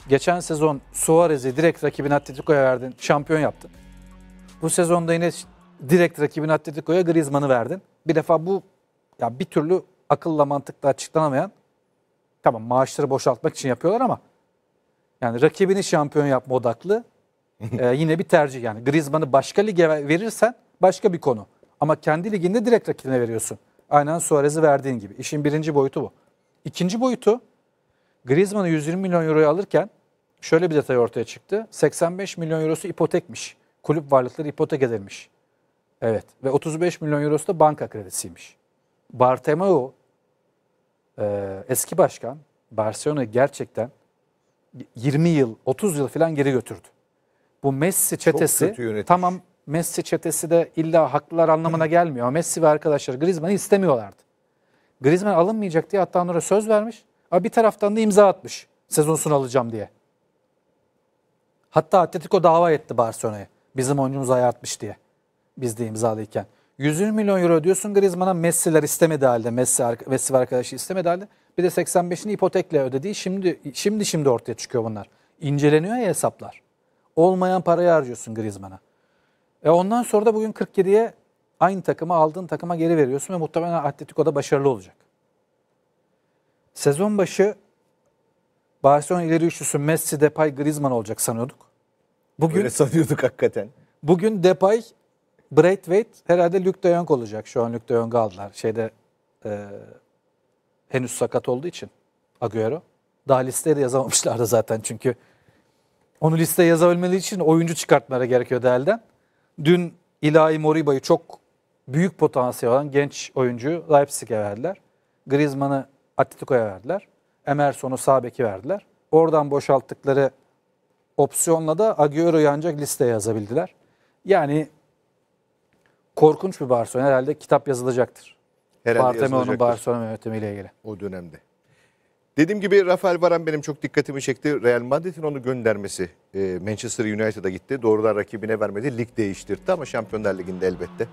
geçen sezon Suarez'i direkt rakibin Atletico'ya verdin, şampiyon yaptın. Bu sezonda yine direkt rakibin Atletico'ya Griezmann'ı verdin. Bir defa bu ya bir türlü akılla mantıkla açıklanamayan tamam maaşları boşaltmak için yapıyorlar ama yani rakibini şampiyon yapma odaklı e, yine bir tercih. Yani Griezmann'ı başka lige verirsen başka bir konu. Ama kendi liginde direkt rakibine veriyorsun. Aynen Suarez'i verdiğin gibi. İşin birinci boyutu bu. İkinci boyutu Griezmann'ı 120 milyon euroya alırken şöyle bir detay ortaya çıktı. 85 milyon eurosu ipotekmiş. Kulüp varlıkları ipotek edilmiş. Evet ve 35 milyon eurosu da banka kredisiymiş. Bartomeu e, eski başkan Barcelona gerçekten 20 yıl, 30 yıl falan geri götürdü. Bu Messi çetesi tamam Messi çetesi de illa haklılar anlamına gelmiyor. Messi ve arkadaşları Griezmann'ı istemiyorlardı. Griezmann alınmayacak diye hatta onlara söz vermiş. Ama bir taraftan da imza atmış sezon sonu alacağım diye. Hatta Atletico dava etti Barcelona'ya. Bizim oyuncumuz ayağı diye. Biz de imzalıyken. 120 milyon euro ödüyorsun Griezmann'a Messi'ler istemedi halde. Messi, Messi ve arkadaşı istemedi halde. Bir de 85'ini ipotekle ödediği şimdi şimdi şimdi ortaya çıkıyor bunlar. İnceleniyor ya hesaplar. Olmayan parayı harcıyorsun Griezmann'a. E ondan sonra da bugün 47'ye aynı takıma aldığın takıma geri veriyorsun ve muhtemelen Atletico'da başarılı olacak. Sezon başı Barcelona ileri üçlüsü Messi, Depay, Griezmann olacak sanıyorduk. Bugün Öyle sanıyorduk hakikaten. Bugün Depay, Braithwaite herhalde Luke de Jong olacak. Şu an Luke de Jong'u aldılar. Şeyde e, Henüz sakat olduğu için Agüero. Daha listeye de yazamamışlardı zaten çünkü. Onu listeye yazabilmeli için oyuncu çıkartmaları gerekiyordu elden. Dün İlahi Moriba'yı çok büyük potansiyel olan genç oyuncuyu Leipzig'e verdiler. Griezmann'ı Atletico'ya verdiler. Emerson'u Sabek'i verdiler. Oradan boşalttıkları opsiyonla da Agüero'yu ancak listeye yazabildiler. Yani korkunç bir Barcelona herhalde kitap yazılacaktır herhalde Bartomeu'nun Barcelona yönetimiyle ilgili. O dönemde. Dediğim gibi Rafael Varane benim çok dikkatimi çekti. Real Madrid'in onu göndermesi e, Manchester United'a gitti. Doğrudan rakibine vermedi. Lig değiştirdi ama Şampiyonlar Ligi'nde elbette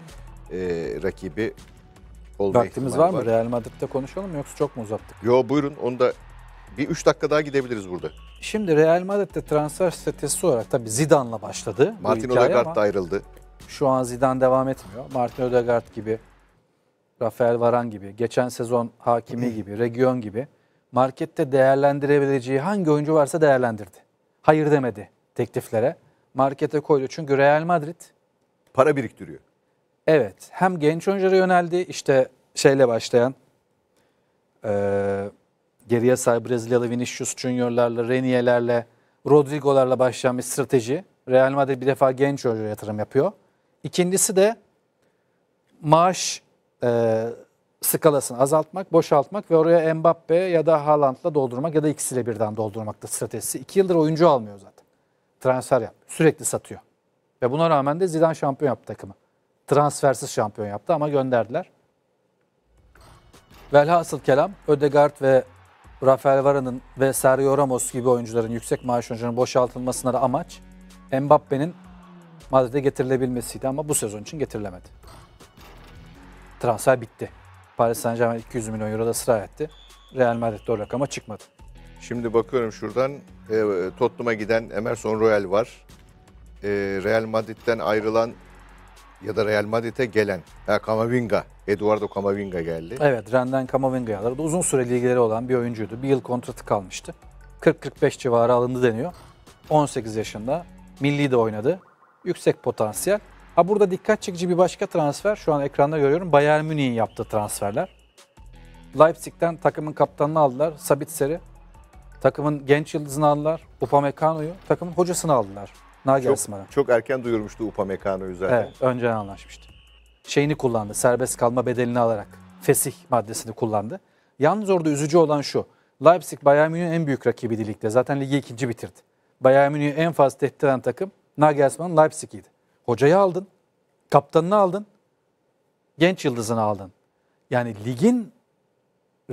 e, rakibi olma Vaktimiz var mı? Var. Real Madrid'de konuşalım mı yoksa çok mu uzattık? Yo buyurun onu da bir 3 dakika daha gidebiliriz burada. Şimdi Real Madrid'de transfer stratejisi olarak tabii Zidane'la başladı. Martin Odegaard da ayrıldı. Şu an Zidane devam etmiyor. Martin Odegaard gibi Rafael Varan gibi, geçen sezon Hakimi gibi, Region gibi markette değerlendirebileceği hangi oyuncu varsa değerlendirdi. Hayır demedi tekliflere. Markete koydu çünkü Real Madrid para biriktiriyor. Evet, hem genç oyunculara yöneldi işte şeyle başlayan e, geriye sahip Brezilyalı Vinicius Junior'larla, Renier'lerle, Rodrigo'larla başlayan bir strateji. Real Madrid bir defa genç oyuncuya yatırım yapıyor. İkincisi de maaş e, skalasını azaltmak, boşaltmak ve oraya Mbappe ya da Haaland'la doldurmak ya da ikisiyle birden doldurmakta stratejisi. İki yıldır oyuncu almıyor zaten. Transfer yap. Sürekli satıyor. Ve buna rağmen de Zidane şampiyon yaptı takımı. Transfersiz şampiyon yaptı ama gönderdiler. Velhasıl kelam Ödegard ve Rafael Varane'ın ve Sergio Ramos gibi oyuncuların yüksek maaş oyuncuların boşaltılmasına da amaç Mbappe'nin Madrid'e getirilebilmesiydi ama bu sezon için getirilemedi transfer bitti. Paris Saint Germain 200 milyon euro da ısrar etti. Real Madrid'de o rakama çıkmadı. Şimdi bakıyorum şuradan e, Tottenham'a giden Emerson Royal var. E, Real Madrid'den ayrılan ya da Real Madrid'e gelen ha, Kamavinga, Eduardo Kamavinga geldi. Evet, Ren'den Kamavinga'ya alırdı. Uzun süreli ilgileri olan bir oyuncuydu. Bir yıl kontratı kalmıştı. 40-45 civarı alındı deniyor. 18 yaşında. Milli de oynadı. Yüksek potansiyel. Ha burada dikkat çekici bir başka transfer şu an ekranda görüyorum. Bayern Münih'in yaptığı transferler. Leipzig'ten takımın kaptanını aldılar. Sabitzer'i. Takımın genç yıldızını aldılar. Upamecano'yu. Takımın hocasını aldılar. Nagelsmann'ı. Çok, çok erken duyurmuştu Upamecano'yu zaten. Evet, önceden anlaşmıştı. Şeyini kullandı. Serbest kalma bedelini alarak. Fesih maddesini kullandı. Yalnız orada üzücü olan şu. Leipzig Bayern Münih'in en büyük rakibi ligde. Zaten ligi ikinci bitirdi. Bayern Münih'i en fazla tehdit eden takım Nagelsmann Leipzig'iydi. Hocayı aldın, kaptanını aldın, genç yıldızını aldın. Yani ligin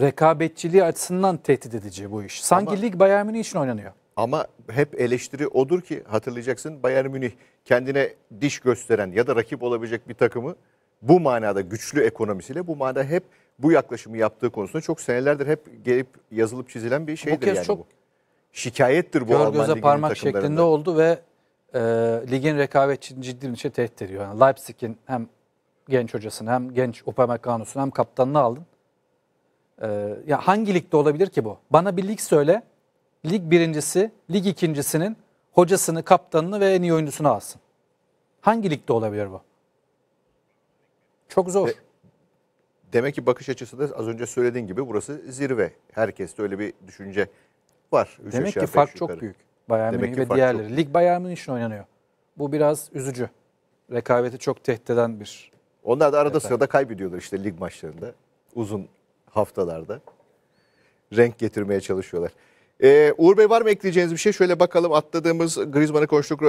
rekabetçiliği açısından tehdit edici bu iş. Sanki ama, lig Bayern Münih için oynanıyor. Ama hep eleştiri odur ki hatırlayacaksın Bayern Münih kendine diş gösteren ya da rakip olabilecek bir takımı bu manada güçlü ekonomisiyle bu manada hep bu yaklaşımı yaptığı konusunda çok senelerdir hep gelip yazılıp çizilen bir şeydir bu kez yani çok bu. Şikayettir bu Gör Alman göze parmak şeklinde oldu ve e, ligin rekabetçi ciddi bir şey tehdit ediyor. Yani Leipzig'in hem genç hocasını hem genç Upamecano'sunu hem kaptanını aldın. E, ya hangi ligde olabilir ki bu? Bana bir lig söyle. Lig birincisi, lig ikincisinin hocasını, kaptanını ve en iyi oyuncusunu alsın. Hangi ligde olabilir bu? Çok zor. E, demek ki bakış açısı da az önce söylediğin gibi burası zirve. Herkeste öyle bir düşünce var. Üç demek ki fark yukarı. çok büyük. Bayern Demek Münih ve diğerleri. Çok... Lig Bayern Münih için oynanıyor. Bu biraz üzücü. Rekabeti çok tehdit eden bir. Onlar da arada rekabet. sırada kaybediyorlar işte lig maçlarında. Uzun haftalarda. Renk getirmeye çalışıyorlar. Ee, Uğur Bey var mı ekleyeceğiniz bir şey? Şöyle bakalım atladığımız Griezmann'ı konuştuk, e,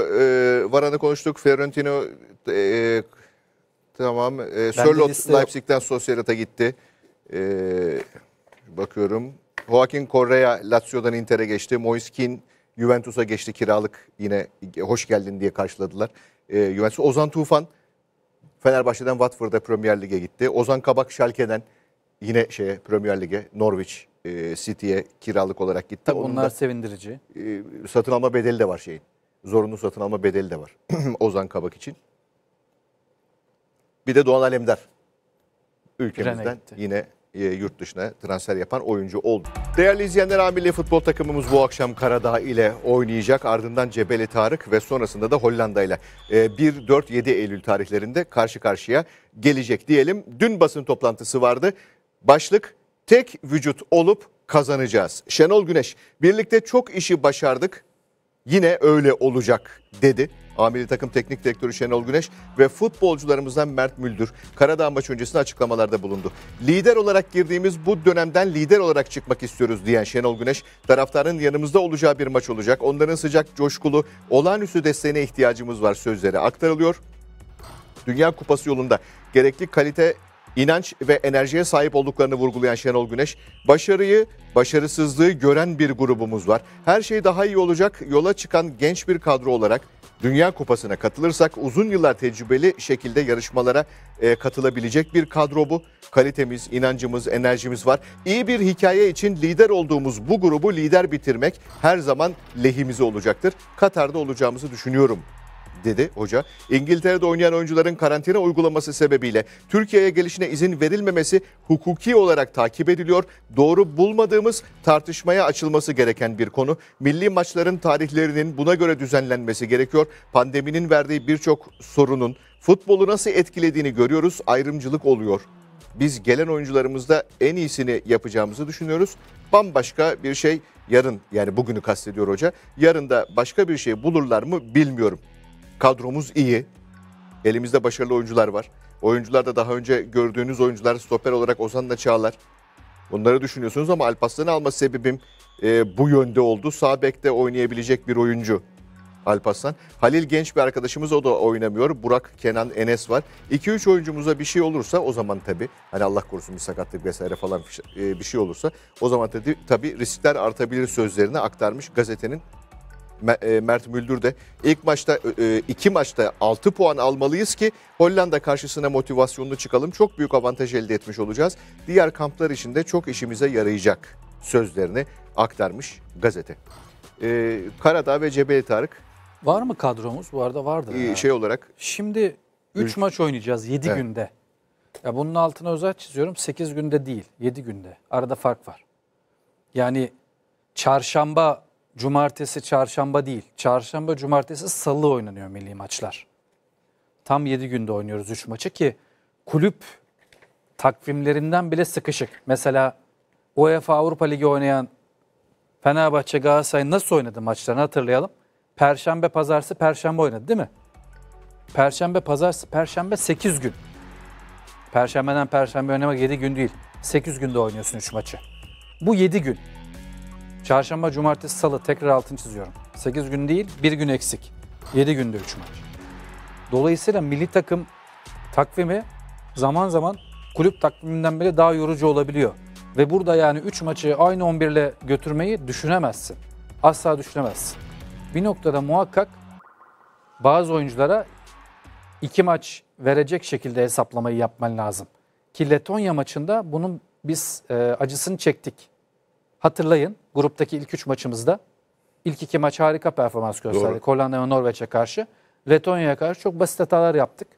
Varan'ı konuştuk, Fiorentino e, tamam. E, Sörlot Leipzig'den Sociedad'a gitti. E, bakıyorum. Joaquin Correa Lazio'dan Inter'e geçti. Moiskin Juventus'a geçti kiralık yine hoş geldin diye karşıladılar. E, Juventus Ozan Tufan Fenerbahçe'den Watford'a Premier Lig'e gitti. Ozan Kabak Schalke'den yine şeye Premier Lig'e Norwich e, City'ye kiralık olarak gitti. Tabii onlar da, sevindirici. E, satın alma bedeli de var şeyin. Zorunlu satın alma bedeli de var Ozan Kabak için. Bir de Doğan Alemdar ülkemizden yine e, yurt dışına transfer yapan oyuncu oldu. Değerli izleyenler A futbol takımımız bu akşam Karadağ ile oynayacak. Ardından Cebeli Tarık ve sonrasında da Hollanda ile e, 1-4-7 Eylül tarihlerinde karşı karşıya gelecek diyelim. Dün basın toplantısı vardı. Başlık tek vücut olup kazanacağız. Şenol Güneş birlikte çok işi başardık yine öyle olacak dedi. Amiri takım teknik direktörü Şenol Güneş ve futbolcularımızdan Mert Müldür Karadağ maçı öncesinde açıklamalarda bulundu. Lider olarak girdiğimiz bu dönemden lider olarak çıkmak istiyoruz diyen Şenol Güneş taraftarın yanımızda olacağı bir maç olacak. Onların sıcak coşkulu olağanüstü desteğine ihtiyacımız var sözleri aktarılıyor. Dünya Kupası yolunda gerekli kalite inanç ve enerjiye sahip olduklarını vurgulayan Şenol Güneş, başarıyı, başarısızlığı gören bir grubumuz var. Her şey daha iyi olacak, yola çıkan genç bir kadro olarak Dünya Kupası'na katılırsak uzun yıllar tecrübeli şekilde yarışmalara e, katılabilecek bir kadro bu. Kalitemiz, inancımız, enerjimiz var. İyi bir hikaye için lider olduğumuz bu grubu lider bitirmek her zaman lehimize olacaktır. Katar'da olacağımızı düşünüyorum dedi hoca. İngiltere'de oynayan oyuncuların karantina uygulaması sebebiyle Türkiye'ye gelişine izin verilmemesi hukuki olarak takip ediliyor. Doğru bulmadığımız tartışmaya açılması gereken bir konu. Milli maçların tarihlerinin buna göre düzenlenmesi gerekiyor. Pandeminin verdiği birçok sorunun futbolu nasıl etkilediğini görüyoruz. Ayrımcılık oluyor biz gelen oyuncularımızda en iyisini yapacağımızı düşünüyoruz. Bambaşka bir şey yarın yani bugünü kastediyor hoca. Yarın da başka bir şey bulurlar mı bilmiyorum. Kadromuz iyi. Elimizde başarılı oyuncular var. Oyuncular da daha önce gördüğünüz oyuncular stoper olarak Ozan'la Çağlar. Bunları düşünüyorsunuz ama Alpaslan'ı alma sebebim e, bu yönde oldu. Sağ bekte oynayabilecek bir oyuncu Alpaslan. Halil genç bir arkadaşımız o da oynamıyor. Burak, Kenan, Enes var. 2-3 oyuncumuza bir şey olursa o zaman tabii hani Allah korusun bir sakatlık vesaire falan e, bir şey olursa o zaman tabii, tabii riskler artabilir sözlerini aktarmış gazetenin e, Mert Müldür de ilk maçta e, e, iki maçta 6 puan almalıyız ki Hollanda karşısına motivasyonlu çıkalım. Çok büyük avantaj elde etmiş olacağız. Diğer kamplar için de çok işimize yarayacak sözlerini aktarmış gazete. Karadağ ve Cebeli Tarık. Var mı kadromuz? Bu arada vardı. Ee, şey olarak. Şimdi 3 maç oynayacağız 7 evet. günde. Ya bunun altına özel çiziyorum. 8 günde değil, 7 günde. Arada fark var. Yani çarşamba cumartesi, çarşamba değil. Çarşamba, cumartesi, salı oynanıyor milli maçlar. Tam 7 günde oynuyoruz 3 maçı ki kulüp takvimlerinden bile sıkışık. Mesela UEFA Avrupa Ligi oynayan Fenerbahçe Galatasaray nasıl oynadı maçlarını hatırlayalım. Perşembe, Pazarsı perşembe oynadı değil mi? Perşembe, Pazarsı perşembe 8 gün. Perşembeden perşembe oynamak 7 gün değil. 8 günde oynuyorsun 3 maçı. Bu 7 gün. Çarşamba, cumartesi, salı tekrar altını çiziyorum. 8 gün değil, 1 gün eksik. 7 günde 3 maç. Dolayısıyla milli takım takvimi zaman zaman kulüp takviminden bile daha yorucu olabiliyor. Ve burada yani 3 maçı aynı 11 ile götürmeyi düşünemezsin. Asla düşünemezsin. Bir noktada muhakkak bazı oyunculara 2 maç verecek şekilde hesaplamayı yapman lazım. Ki Letonya maçında bunun biz e, acısını çektik. Hatırlayın gruptaki ilk üç maçımızda ilk iki maç harika performans gösterdi. Hollanda ve Norveç'e karşı. Letonya'ya karşı çok basit hatalar yaptık.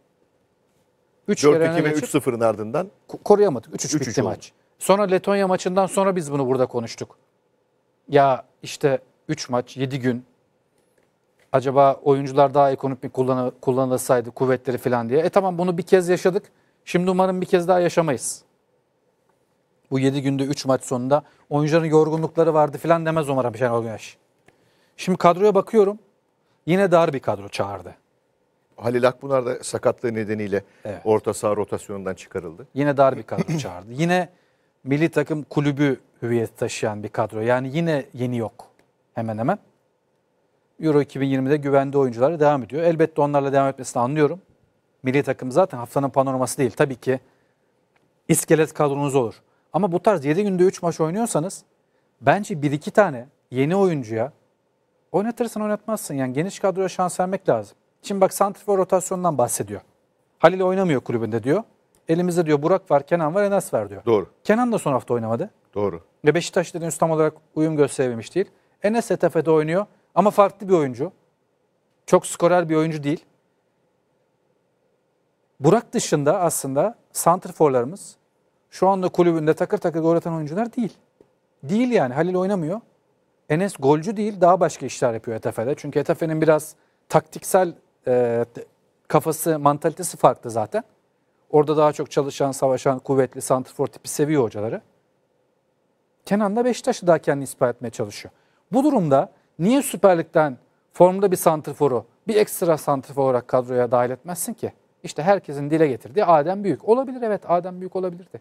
3 4-2 ve 3-0'ın ardından koruyamadık. 3-3 bitti maç. Sonra Letonya maçından sonra biz bunu burada konuştuk. Ya işte 3 maç, 7 gün. Acaba oyuncular daha ekonomik mi kullanı, kullanılsaydı kuvvetleri falan diye. E tamam bunu bir kez yaşadık. Şimdi umarım bir kez daha yaşamayız. Bu 7 günde 3 maç sonunda oyuncuların yorgunlukları vardı filan demez umarım Şenol Güneş. Şimdi kadroya bakıyorum. Yine dar bir kadro çağırdı. Halil Akbunar da sakatlığı nedeniyle evet. orta saha rotasyonundan çıkarıldı. Yine dar bir kadro çağırdı. Yine milli takım kulübü hüviyeti taşıyan bir kadro. Yani yine yeni yok hemen hemen. Euro 2020'de güvende oyuncuları devam ediyor. Elbette onlarla devam etmesini anlıyorum. Milli takım zaten haftanın panoraması değil. Tabii ki iskelet kadronuz olur. Ama bu tarz 7 günde 3 maç oynuyorsanız bence 1-2 tane yeni oyuncuya oynatırsın oynatmazsın. Yani geniş kadroya şans vermek lazım. Şimdi bak Santrifor rotasyondan bahsediyor. Halil oynamıyor kulübünde diyor. Elimizde diyor Burak var, Kenan var, Enes var diyor. Doğru. Kenan da son hafta oynamadı. Doğru. Ve Beşiktaş henüz tam olarak uyum gösterememiş değil. Enes Etefe'de oynuyor ama farklı bir oyuncu. Çok skorer bir oyuncu değil. Burak dışında aslında Santriforlarımız şu anda kulübünde takır takır gol atan oyuncular değil. Değil yani. Halil oynamıyor. Enes golcü değil. Daha başka işler yapıyor Etefe'de. Çünkü Etefe'nin biraz taktiksel e, kafası, mantalitesi farklı zaten. Orada daha çok çalışan, savaşan, kuvvetli, santrfor tipi seviyor hocaları. Kenan da Beşiktaş'ı daha kendini ispat etmeye çalışıyor. Bu durumda niye Süper Lig'den formda bir santrforu, bir ekstra santrfor olarak kadroya dahil etmezsin ki? İşte herkesin dile getirdiği Adem Büyük. Olabilir evet Adem Büyük olabilirdi.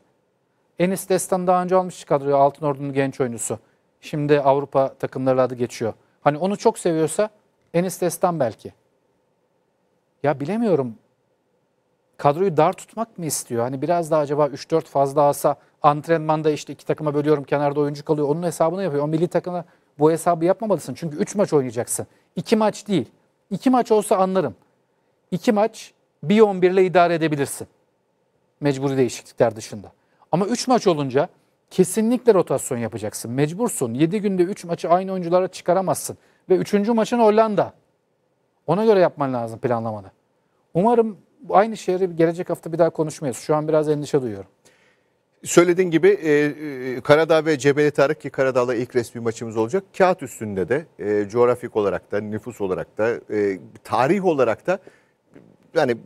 Enis Destan daha önce almış kadroya Altın Ordu'nun genç oyuncusu. Şimdi Avrupa takımları adı geçiyor. Hani onu çok seviyorsa Enis Destan belki. Ya bilemiyorum. Kadroyu dar tutmak mı istiyor? Hani biraz daha acaba 3-4 fazla alsa antrenmanda işte iki takıma bölüyorum kenarda oyuncu kalıyor. Onun hesabını yapıyor. O milli takımına bu hesabı yapmamalısın. Çünkü 3 maç oynayacaksın. 2 maç değil. 2 maç olsa anlarım. 2 maç bir 11 ile idare edebilirsin. Mecburi değişiklikler dışında. Ama 3 maç olunca kesinlikle rotasyon yapacaksın. Mecbursun. 7 günde 3 maçı aynı oyunculara çıkaramazsın. Ve 3. maçın Hollanda. Ona göre yapman lazım planlamanı. Umarım aynı şeyleri gelecek hafta bir daha konuşmayız. Şu an biraz endişe duyuyorum. Söylediğin gibi e, e, Karadağ ve Cebeli Tarık ki Karadağ'la ilk resmi maçımız olacak. Kağıt üstünde de e, coğrafik olarak da, nüfus olarak da, e, tarih olarak da yani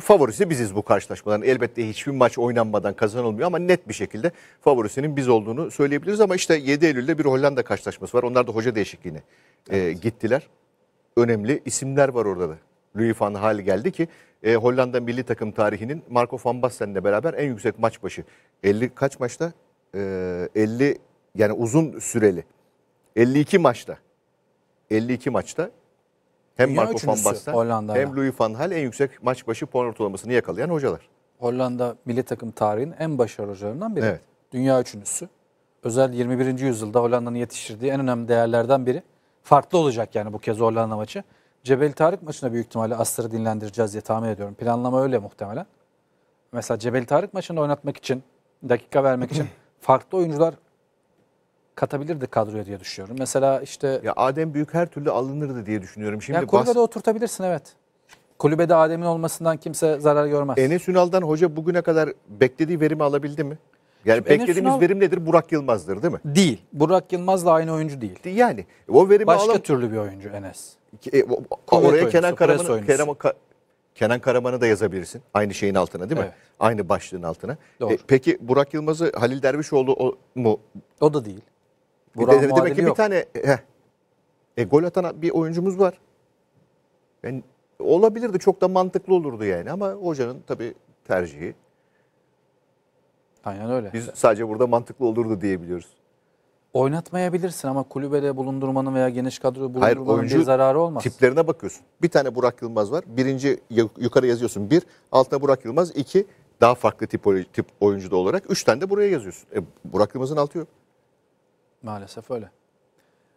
favorisi biziz bu karşılaşmadan. Elbette hiçbir maç oynanmadan kazanılmıyor ama net bir şekilde favorisinin biz olduğunu söyleyebiliriz. Ama işte 7 Eylül'de bir Hollanda karşılaşması var. Onlar da hoca değişikliğine e, evet. e, gittiler. Önemli isimler var orada da. Louis van Gaal geldi ki e, Hollanda milli takım tarihinin Marco van Basten'le beraber en yüksek maç başı. 50 kaç maçta? E, 50 yani uzun süreli. 52 maçta. 52 maçta hem Dünya Marco van Basten hem Louis van Gaal en yüksek maç başı puan ortalamasını yakalayan hocalar. Hollanda milli takım tarihinin en başarılı hocalarından biri. Evet. Dünya üçüncüsü. Özel 21. yüzyılda Hollanda'nın yetiştirdiği en önemli değerlerden biri. Farklı olacak yani bu kez Hollanda maçı. Cebel Tarık maçına büyük ihtimalle Astar'ı dinlendireceğiz diye tahmin ediyorum. Planlama öyle muhtemelen. Mesela Cebel Tarık maçını oynatmak için, dakika vermek için farklı oyuncular katabilirdi kadroya diye düşünüyorum. Mesela işte... Ya Adem Büyük her türlü alınırdı diye düşünüyorum. Şimdi yani kulübede bas... oturtabilirsin evet. Kulübede Adem'in olmasından kimse zarar görmez. Enes Ünal'dan hoca bugüne kadar beklediği verimi alabildi mi? Yani Şimdi beklediğimiz Ünal... verim nedir? Burak Yılmaz'dır değil mi? Değil. Burak Yılmaz da aynı oyuncu değil. Yani o verimi Başka alam... türlü bir oyuncu Enes. E, o, oraya Kenan Karaman'ı Kenan Karaman'ı da yazabilirsin. Aynı şeyin altına değil mi? Evet. Aynı başlığın altına. E, Doğru. E, peki Burak Yılmaz'ı Halil Dervişoğlu o, mu? O da değil. Buran bir de, demek ki yok. bir tane heh, e, gol atan bir oyuncumuz var. Yani olabilirdi çok da mantıklı olurdu yani ama hocanın tabii tercihi. Aynen öyle. Biz sadece burada mantıklı olurdu diyebiliyoruz. Oynatmayabilirsin ama kulübede bulundurmanın veya geniş kadroyu bulundurmanın Hayır, bir zararı olmaz. tiplerine bakıyorsun. Bir tane Burak Yılmaz var. Birinci yukarı yazıyorsun. Bir, altına Burak Yılmaz. iki daha farklı tip, tip oyuncu da olarak. Üç tane de buraya yazıyorsun. E, Burak Yılmaz'ın altı yok. Maalesef öyle.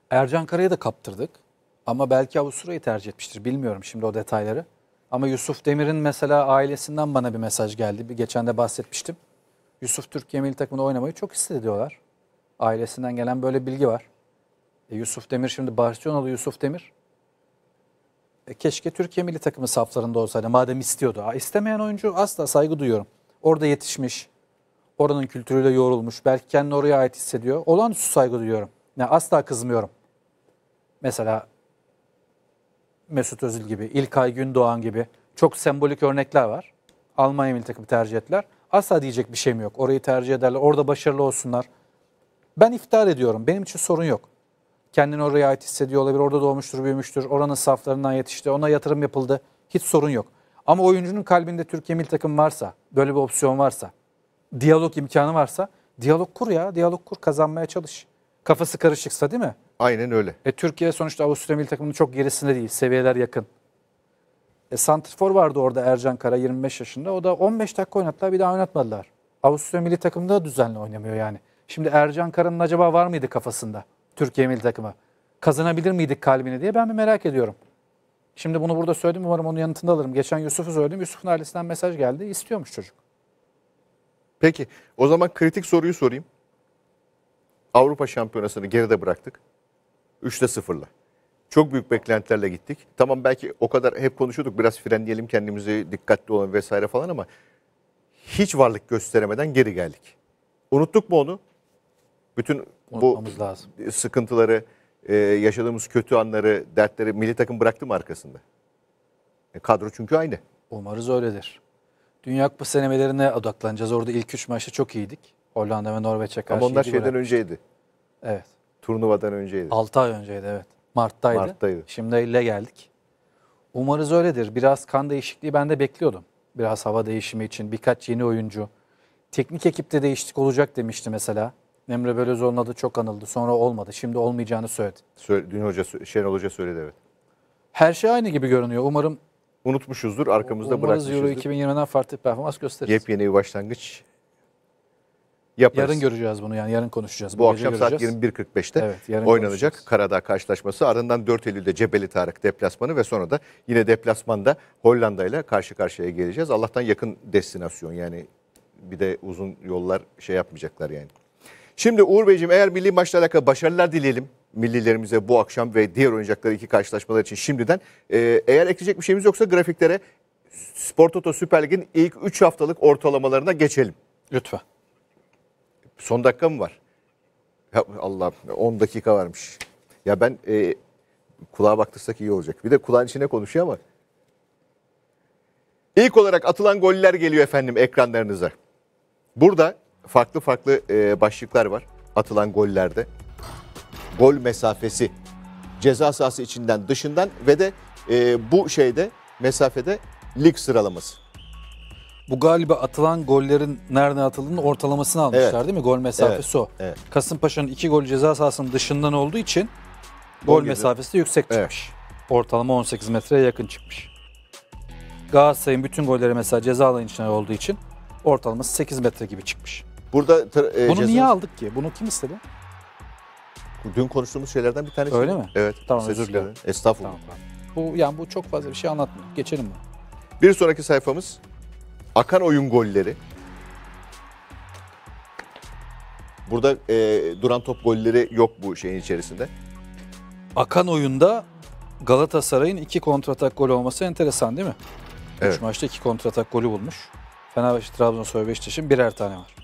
Ercan Kara'yı da kaptırdık. Ama belki Avusturya'yı tercih etmiştir. Bilmiyorum şimdi o detayları. Ama Yusuf Demir'in mesela ailesinden bana bir mesaj geldi. Bir geçen de bahsetmiştim. Yusuf Türkiye milli takımında oynamayı çok istediyorlar. Ailesinden gelen böyle bilgi var. E, Yusuf Demir şimdi Barcelona'lı Yusuf Demir. E, keşke Türkiye milli takımı saflarında olsaydı madem istiyordu. Ha, istemeyen oyuncu asla saygı duyuyorum. Orada yetişmiş, Oranın kültürüyle yoğrulmuş. Belki kendini oraya ait hissediyor. Olağanüstü saygı duyuyorum. Yani asla kızmıyorum. Mesela Mesut Özil gibi, İlkay Gündoğan gibi çok sembolik örnekler var. Almanya milli takımı tercih ettiler. Asla diyecek bir şeyim yok. Orayı tercih ederler. Orada başarılı olsunlar. Ben iftihar ediyorum. Benim için sorun yok. Kendini oraya ait hissediyor olabilir. Orada doğmuştur, büyümüştür. Oranın saflarından yetişti. Ona yatırım yapıldı. Hiç sorun yok. Ama oyuncunun kalbinde Türkiye milli takım varsa, böyle bir opsiyon varsa, diyalog imkanı varsa diyalog kur ya. Diyalog kur kazanmaya çalış. Kafası karışıksa değil mi? Aynen öyle. E, Türkiye sonuçta Avusturya milli takımının çok gerisinde değil. Seviyeler yakın. E, Santrfor vardı orada Ercan Kara 25 yaşında. O da 15 dakika oynattılar bir daha oynatmadılar. Avusturya milli takımında düzenli oynamıyor yani. Şimdi Ercan Kara'nın acaba var mıydı kafasında Türkiye milli takımı? Kazanabilir miydik kalbini diye ben bir merak ediyorum. Şimdi bunu burada söyledim umarım onun yanıtını alırım. Geçen Yusuf'u söyledim. Yusuf'un ailesinden mesaj geldi. İstiyormuş çocuk. Peki o zaman kritik soruyu sorayım. Avrupa Şampiyonası'nı geride bıraktık. 3'te 0'la. Çok büyük beklentilerle gittik. Tamam belki o kadar hep konuşuyorduk biraz frenleyelim kendimizi dikkatli olalım vesaire falan ama hiç varlık gösteremeden geri geldik. Unuttuk mu onu? Bütün bu lazım. sıkıntıları, e, yaşadığımız kötü anları, dertleri milli takım bıraktı mı arkasında? E, kadro çünkü aynı. Umarız öyledir. Dünya Kupası senemelerine odaklanacağız. Orada ilk üç maçta çok iyiydik. Hollanda ve Norveç'e karşı. Ama onlar şeyden olarak. önceydi. Evet. Turnuvadan önceydi. 6 ay önceydi evet. Mart'taydı. Mart'taydı. Şimdi Eylül'e geldik. Umarız öyledir. Biraz kan değişikliği ben de bekliyordum. Biraz hava değişimi için birkaç yeni oyuncu. Teknik ekipte değişiklik olacak demişti mesela. Emre Belözoğlu'nun adı çok anıldı. Sonra olmadı. Şimdi olmayacağını söyledi. Söyle, dün hoca, Şenol Hoca söyledi evet. Her şey aynı gibi görünüyor. Umarım unutmuşuzdur, arkamızda Umarız bırakmışızdır. Umarız Euro 2020'den farklı performans gösterir. Yepyeni bir başlangıç yaparız. Yarın göreceğiz bunu yani yarın konuşacağız. Bu, bu akşam saat 21.45'te evet, oynanacak konuşacağız. Karadağ karşılaşması. Ardından 4 Eylül'de Cebeli Tarık deplasmanı ve sonra da yine deplasmanda Hollanda ile karşı karşıya geleceğiz. Allah'tan yakın destinasyon yani bir de uzun yollar şey yapmayacaklar yani. Şimdi Uğur Beyciğim eğer milli maçla alakalı başarılar dileyelim millilerimize bu akşam ve diğer oyuncakları iki karşılaşmalar için şimdiden. E, eğer ekleyecek bir şeyimiz yoksa grafiklere Spor Toto Süper Lig'in ilk 3 haftalık ortalamalarına geçelim. Lütfen. Son dakika mı var? Ya Allah 10 dakika varmış. Ya ben e, kulağa baktırsak iyi olacak. Bir de kulağın içine konuşuyor ama. İlk olarak atılan goller geliyor efendim ekranlarınıza. Burada farklı farklı e, başlıklar var atılan gollerde gol mesafesi ceza sahası içinden dışından ve de e, bu şeyde mesafede lig sıralaması. Bu galiba atılan gollerin nereden atıldığının ortalamasını almışlar evet. değil mi? Gol mesafesi evet. o. Evet. Kasımpaşa'nın iki gol ceza sahasının dışından olduğu için gol, gol mesafesi de yüksek çıkmış. Ortalama 18 metreye yakın çıkmış. Galatasaray'ın bütün golleri mesela ceza alan içine olduğu için ortalaması 8 metre gibi çıkmış. Burada e, Bunu ceza... niye aldık ki? Bunu kim istedi? dün konuştuğumuz şeylerden bir tanesi. Öyle mi? Evet. Tamam özür dilerim. Estağfurullah. Tamam, tamam. Bu yani bu çok fazla bir şey anlatmıyor. Geçelim mi? Bir sonraki sayfamız akan oyun golleri. Burada e, duran top golleri yok bu şeyin içerisinde. Akan oyunda Galatasaray'ın iki kontratak golü olması enteresan değil mi? Evet. Üç maçta iki kontratak golü bulmuş. Fenerbahçe, Trabzonspor, Beşiktaş'ın birer tane var.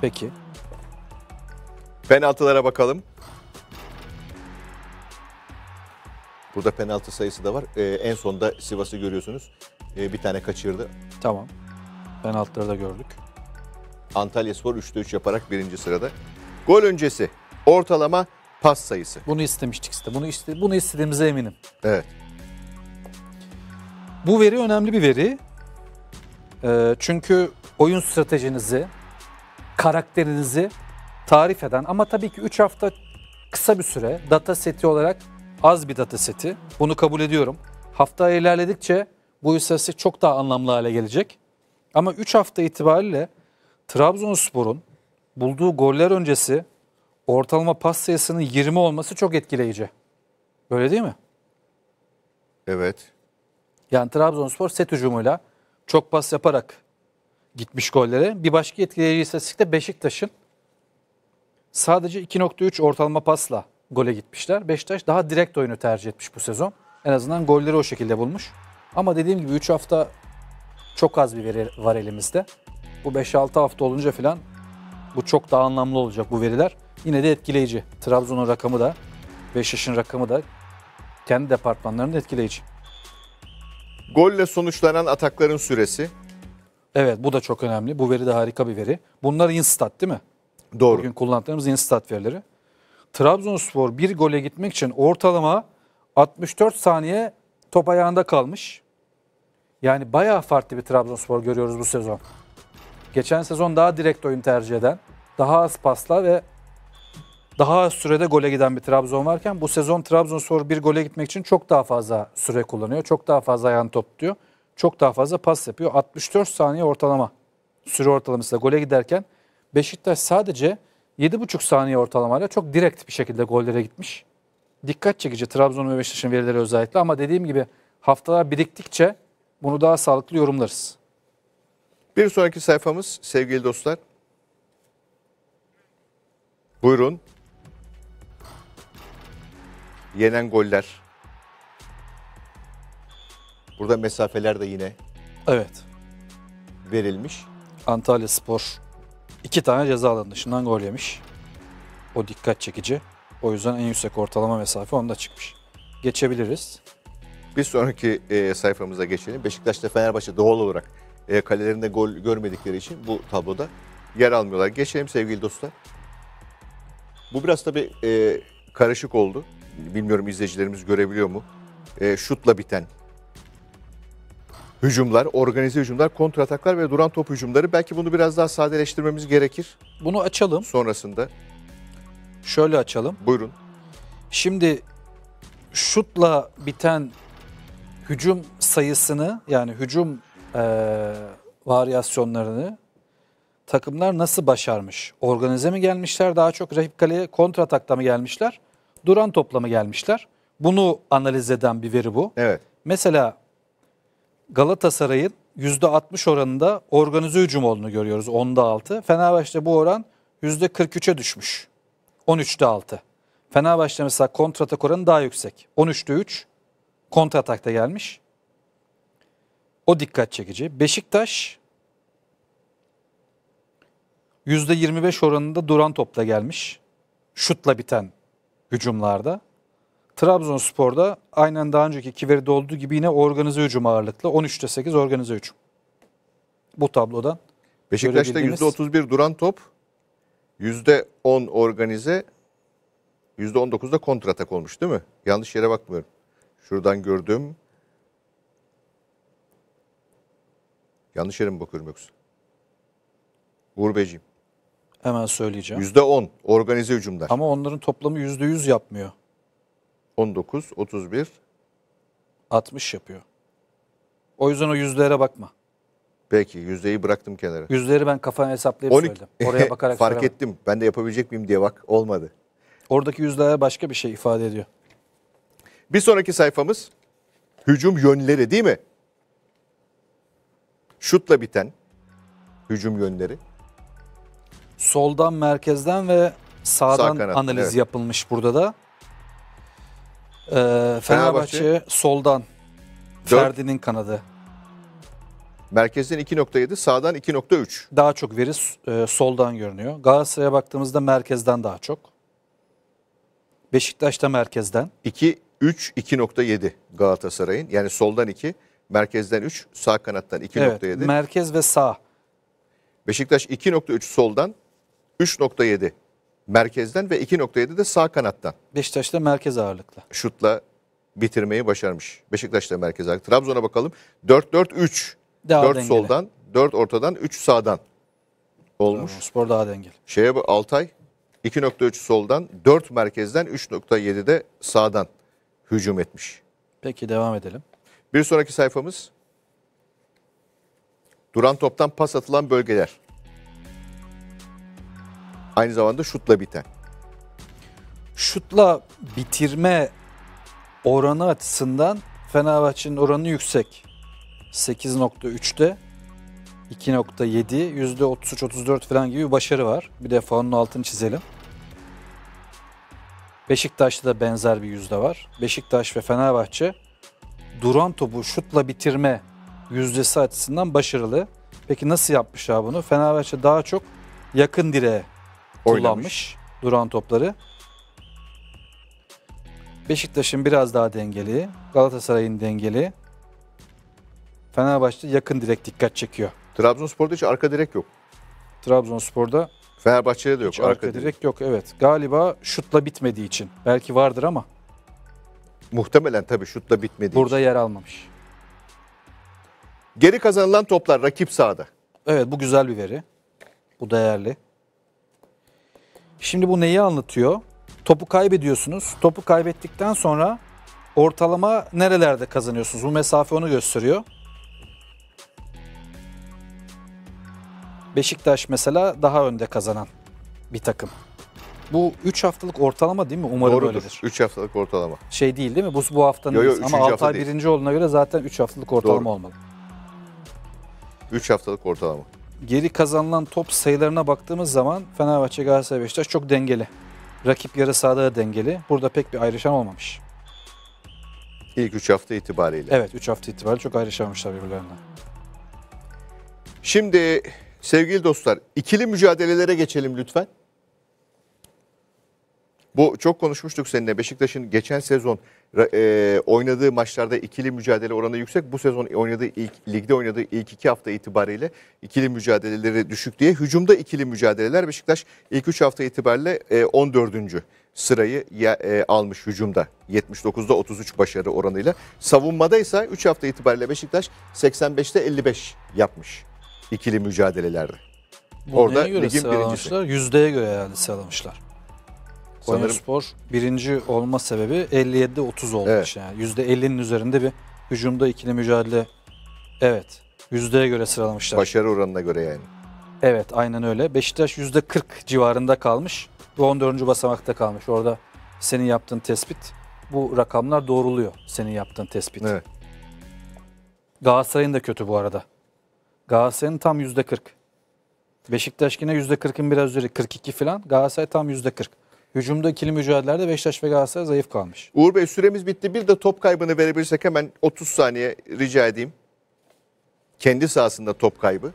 Peki. Penaltılara bakalım. Burada penaltı sayısı da var. Ee, en sonda Sivas'ı görüyorsunuz. Ee, bir tane kaçırdı. Tamam. Penaltıları da gördük. Antalya Spor 3'te 3 yaparak birinci sırada. Gol öncesi ortalama pas sayısı. Bunu istemiştik işte. Bunu, iste, bunu istediğimize eminim. Evet. Bu veri önemli bir veri. Ee, çünkü oyun stratejinizi, karakterinizi tarif eden ama tabii ki 3 hafta kısa bir süre data seti olarak az bir data seti. Bunu kabul ediyorum. Hafta ilerledikçe bu istatistik çok daha anlamlı hale gelecek. Ama 3 hafta itibariyle Trabzonspor'un bulduğu goller öncesi ortalama pas sayısının 20 olması çok etkileyici. Böyle değil mi? Evet. Yani Trabzonspor set hücumuyla çok pas yaparak gitmiş gollere. Bir başka etkileyici istatistik de Beşiktaş'ın Sadece 2.3 ortalama pasla gole gitmişler. Beşiktaş daha direkt oyunu tercih etmiş bu sezon. En azından golleri o şekilde bulmuş. Ama dediğim gibi 3 hafta çok az bir veri var elimizde. Bu 5-6 hafta olunca falan bu çok daha anlamlı olacak bu veriler. Yine de etkileyici. Trabzon'un rakamı da Beşiktaş'ın rakamı da kendi departmanlarında etkileyici. Golle sonuçlanan atakların süresi. Evet bu da çok önemli. Bu veri de harika bir veri. Bunlar instat değil mi? Doğru. Bugün kullandığımız instat verileri. Trabzonspor bir gole gitmek için ortalama 64 saniye top ayağında kalmış. Yani bayağı farklı bir Trabzonspor görüyoruz bu sezon. Geçen sezon daha direkt oyun tercih eden, daha az pasla ve daha az sürede gole giden bir Trabzon varken bu sezon Trabzonspor bir gole gitmek için çok daha fazla süre kullanıyor. Çok daha fazla ayağını top tutuyor. Çok daha fazla pas yapıyor. 64 saniye ortalama süre ortalaması da gole giderken Beşiktaş sadece 7,5 saniye ortalamayla çok direkt bir şekilde gollere gitmiş. Dikkat çekici Trabzon ve Beşiktaş'ın verileri özellikle ama dediğim gibi haftalar biriktikçe bunu daha sağlıklı yorumlarız. Bir sonraki sayfamız sevgili dostlar. Buyurun. Yenen goller. Burada mesafeler de yine Evet. verilmiş. Antalya Spor İki tane ceza alanı dışından gol yemiş. O dikkat çekici. O yüzden en yüksek ortalama mesafe onda çıkmış. Geçebiliriz. Bir sonraki e, sayfamıza geçelim. Beşiktaş'ta Fenerbahçe doğal olarak e, kalelerinde gol görmedikleri için bu tabloda yer almıyorlar. Geçelim sevgili dostlar. Bu biraz tabii e, karışık oldu. Bilmiyorum izleyicilerimiz görebiliyor mu? E, şutla biten hücumlar, organize hücumlar, kontrataklar ve duran top hücumları. Belki bunu biraz daha sadeleştirmemiz gerekir. Bunu açalım. Sonrasında. Şöyle açalım. Buyurun. Şimdi şutla biten hücum sayısını yani hücum e, varyasyonlarını takımlar nasıl başarmış? Organize mi gelmişler? Daha çok rakip kaleye kontratakta mı gelmişler? Duran topla mı gelmişler? Bunu analiz eden bir veri bu. Evet. Mesela Galatasaray'ın %60 oranında organize hücum olduğunu görüyoruz 10'da 6. Fenerbahçe'de bu oran %43'e düşmüş. 13'te 6. Fenerbahçe mesela kontratak oranı daha yüksek. 13'te 3 kontratakta gelmiş. O dikkat çekici. Beşiktaş %25 oranında duran topla gelmiş. Şutla biten hücumlarda. Trabzonspor'da aynen daha önceki iki veride olduğu gibi yine organize hücum ağırlıklı. 13'te 8 organize hücum. Bu tablodan. Beşiktaş'ta %31 duran top, %10 organize, %19'da kontratak olmuş değil mi? Yanlış yere bakmıyorum. Şuradan gördüm. Yanlış yere mi bakıyorum yoksa? Uğur Beyciğim. Hemen söyleyeceğim. %10 organize hücumlar. Ama onların toplamı %100 yapmıyor. 19, 31. 60 yapıyor. O yüzden o yüzlere bakma. Peki yüzdeyi bıraktım kenara. Yüzleri ben kafaya hesaplayıp 12. söyledim. Oraya bakarak Fark söylemem. ettim. Ben de yapabilecek miyim diye bak. Olmadı. Oradaki yüzlere başka bir şey ifade ediyor. Bir sonraki sayfamız hücum yönleri değil mi? Şutla biten hücum yönleri. Soldan, merkezden ve sağdan Sağ kanat, analiz evet. yapılmış burada da. Ee, Fenerbahçe, Fenerbahçe soldan Ferdi'nin kanadı. Merkezden 2.7, sağdan 2.3. Daha çok veri e, soldan görünüyor. Galatasaray'a baktığımızda merkezden daha çok. Beşiktaş'ta merkezden. 2 3 2.7 Galatasaray'ın. Yani soldan 2, merkezden 3, sağ kanattan 2.7. Evet, merkez ve sağ. Beşiktaş 2.3 soldan, 3.7 merkezden ve 2.7 de sağ kanattan. Beşiktaş'ta merkez ağırlıklı. Şutla bitirmeyi başarmış. Beşiktaş'ta merkez ağırlıklı. Trabzon'a bakalım. 4-4-3. Daha 4 dengeli. soldan, 4 ortadan, 3 sağdan olmuş. Tamam, spor daha dengeli. Şeye Altay 2.3 soldan, 4 merkezden, 3.7'de sağdan hücum etmiş. Peki devam edelim. Bir sonraki sayfamız duran toptan pas atılan bölgeler. Aynı zamanda şutla biten. Şutla bitirme oranı açısından Fenerbahçe'nin oranı yüksek. 8.3'te 2.7, %33-34 falan gibi bir başarı var. Bir defa onun altını çizelim. Beşiktaş'ta da benzer bir yüzde var. Beşiktaş ve Fenerbahçe duran topu şutla bitirme yüzdesi açısından başarılı. Peki nasıl yapmışlar bunu? Fenerbahçe daha çok yakın direğe kullanmış Oynamış. duran topları. Beşiktaş'ın biraz daha dengeli, Galatasaray'ın dengeli. Fenerbahçe yakın direkt dikkat çekiyor. Trabzonspor'da hiç arka direk yok. Trabzonspor'da Fenerbahçe'de de yok. Hiç arka, direk. yok evet. Galiba şutla bitmediği için. Belki vardır ama. Muhtemelen tabii şutla bitmediği Burada için. yer almamış. Geri kazanılan toplar rakip sahada. Evet bu güzel bir veri. Bu değerli. Şimdi bu neyi anlatıyor? Topu kaybediyorsunuz. Topu kaybettikten sonra ortalama nerelerde kazanıyorsunuz? Bu mesafe onu gösteriyor. Beşiktaş mesela daha önde kazanan bir takım. Bu 3 haftalık ortalama değil mi? Umarım Doğrudur. öyledir. 3 haftalık ortalama. Şey değil değil mi? Bu, bu haftanın yo, yo, ama 6 hafta ay 1. olduğuna göre zaten 3 haftalık ortalama Doğru. olmalı. 3 haftalık ortalama geri kazanılan top sayılarına baktığımız zaman Fenerbahçe, Galatasaray, Beşiktaş çok dengeli. Rakip yarı sahada da dengeli. Burada pek bir ayrışan olmamış. İlk 3 hafta itibariyle. Evet 3 hafta itibariyle çok ayrışamışlar birbirlerinden. Şimdi sevgili dostlar ikili mücadelelere geçelim lütfen. Bu çok konuşmuştuk seninle. Beşiktaş'ın geçen sezon e, oynadığı maçlarda ikili mücadele oranı yüksek. Bu sezon oynadığı ilk ligde oynadığı ilk iki hafta itibariyle ikili mücadeleleri düşük diye. Hücumda ikili mücadeleler Beşiktaş ilk üç hafta itibariyle e, 14. sırayı ya, e, almış hücumda. 79'da 33 başarı oranıyla. Savunmada ise 3 hafta itibariyle Beşiktaş 85'te 55 yapmış ikili mücadelelerde. Bu Orada neye göre ligin birincisi. Yüzdeye göre herhalde sıralamışlar. Konya Sanırım... Spor birinci olma sebebi 57 30 olmuş evet. yani. %50'nin üzerinde bir hücumda ikili mücadele. Evet. Yüzdeye göre sıralamışlar. Başarı oranına göre yani. Evet aynen öyle. Beşiktaş %40 civarında kalmış ve 14. basamakta kalmış. Orada senin yaptığın tespit bu rakamlar doğruluyor senin yaptığın tespit. Evet. Galatasaray'ın da kötü bu arada. Galatasaray'ın tam %40. Beşiktaş yine %40'ın biraz üzeri 42 falan. Galatasaray tam %40. Hücumda ikili mücadelelerde Beşiktaş ve Galatasaray zayıf kalmış. Uğur Bey süremiz bitti. Bir de top kaybını verebilirsek hemen 30 saniye rica edeyim. Kendi sahasında top kaybı.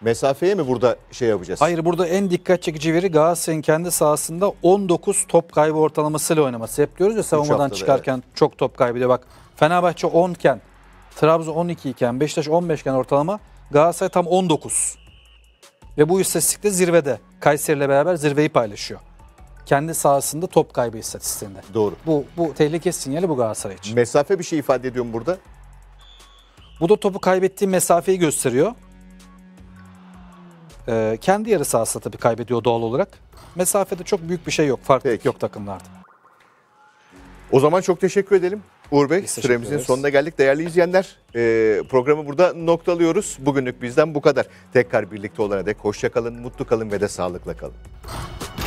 Mesafeye mi burada şey yapacağız? Hayır burada en dikkat çekici veri Galatasaray'ın kendi sahasında 19 top kaybı ortalamasıyla oynaması. Hep diyoruz ya savunmadan haftada, çıkarken evet. çok top kaybı diyor. Bak Fenerbahçe 10 iken, Trabzon 12 iken, Beşiktaş 15 iken ortalama Galatasaray tam 19. Ve bu istatistikte zirvede. Kayseri ile beraber zirveyi paylaşıyor kendi sahasında top kaybı istatistiğinde. Doğru. Bu, bu tehlike sinyali bu Galatasaray için. Mesafe bir şey ifade ediyor mu burada? Bu da topu kaybettiği mesafeyi gösteriyor. Ee, kendi yarı sahasında tabii kaybediyor doğal olarak. Mesafede çok büyük bir şey yok. Fark Peki. yok takımlarda. O zaman çok teşekkür edelim. Uğur Bey süremizin sonuna geldik. Değerli izleyenler e, programı burada noktalıyoruz. Bugünlük bizden bu kadar. Tekrar birlikte olana dek hoşça kalın, mutlu kalın ve de sağlıkla kalın.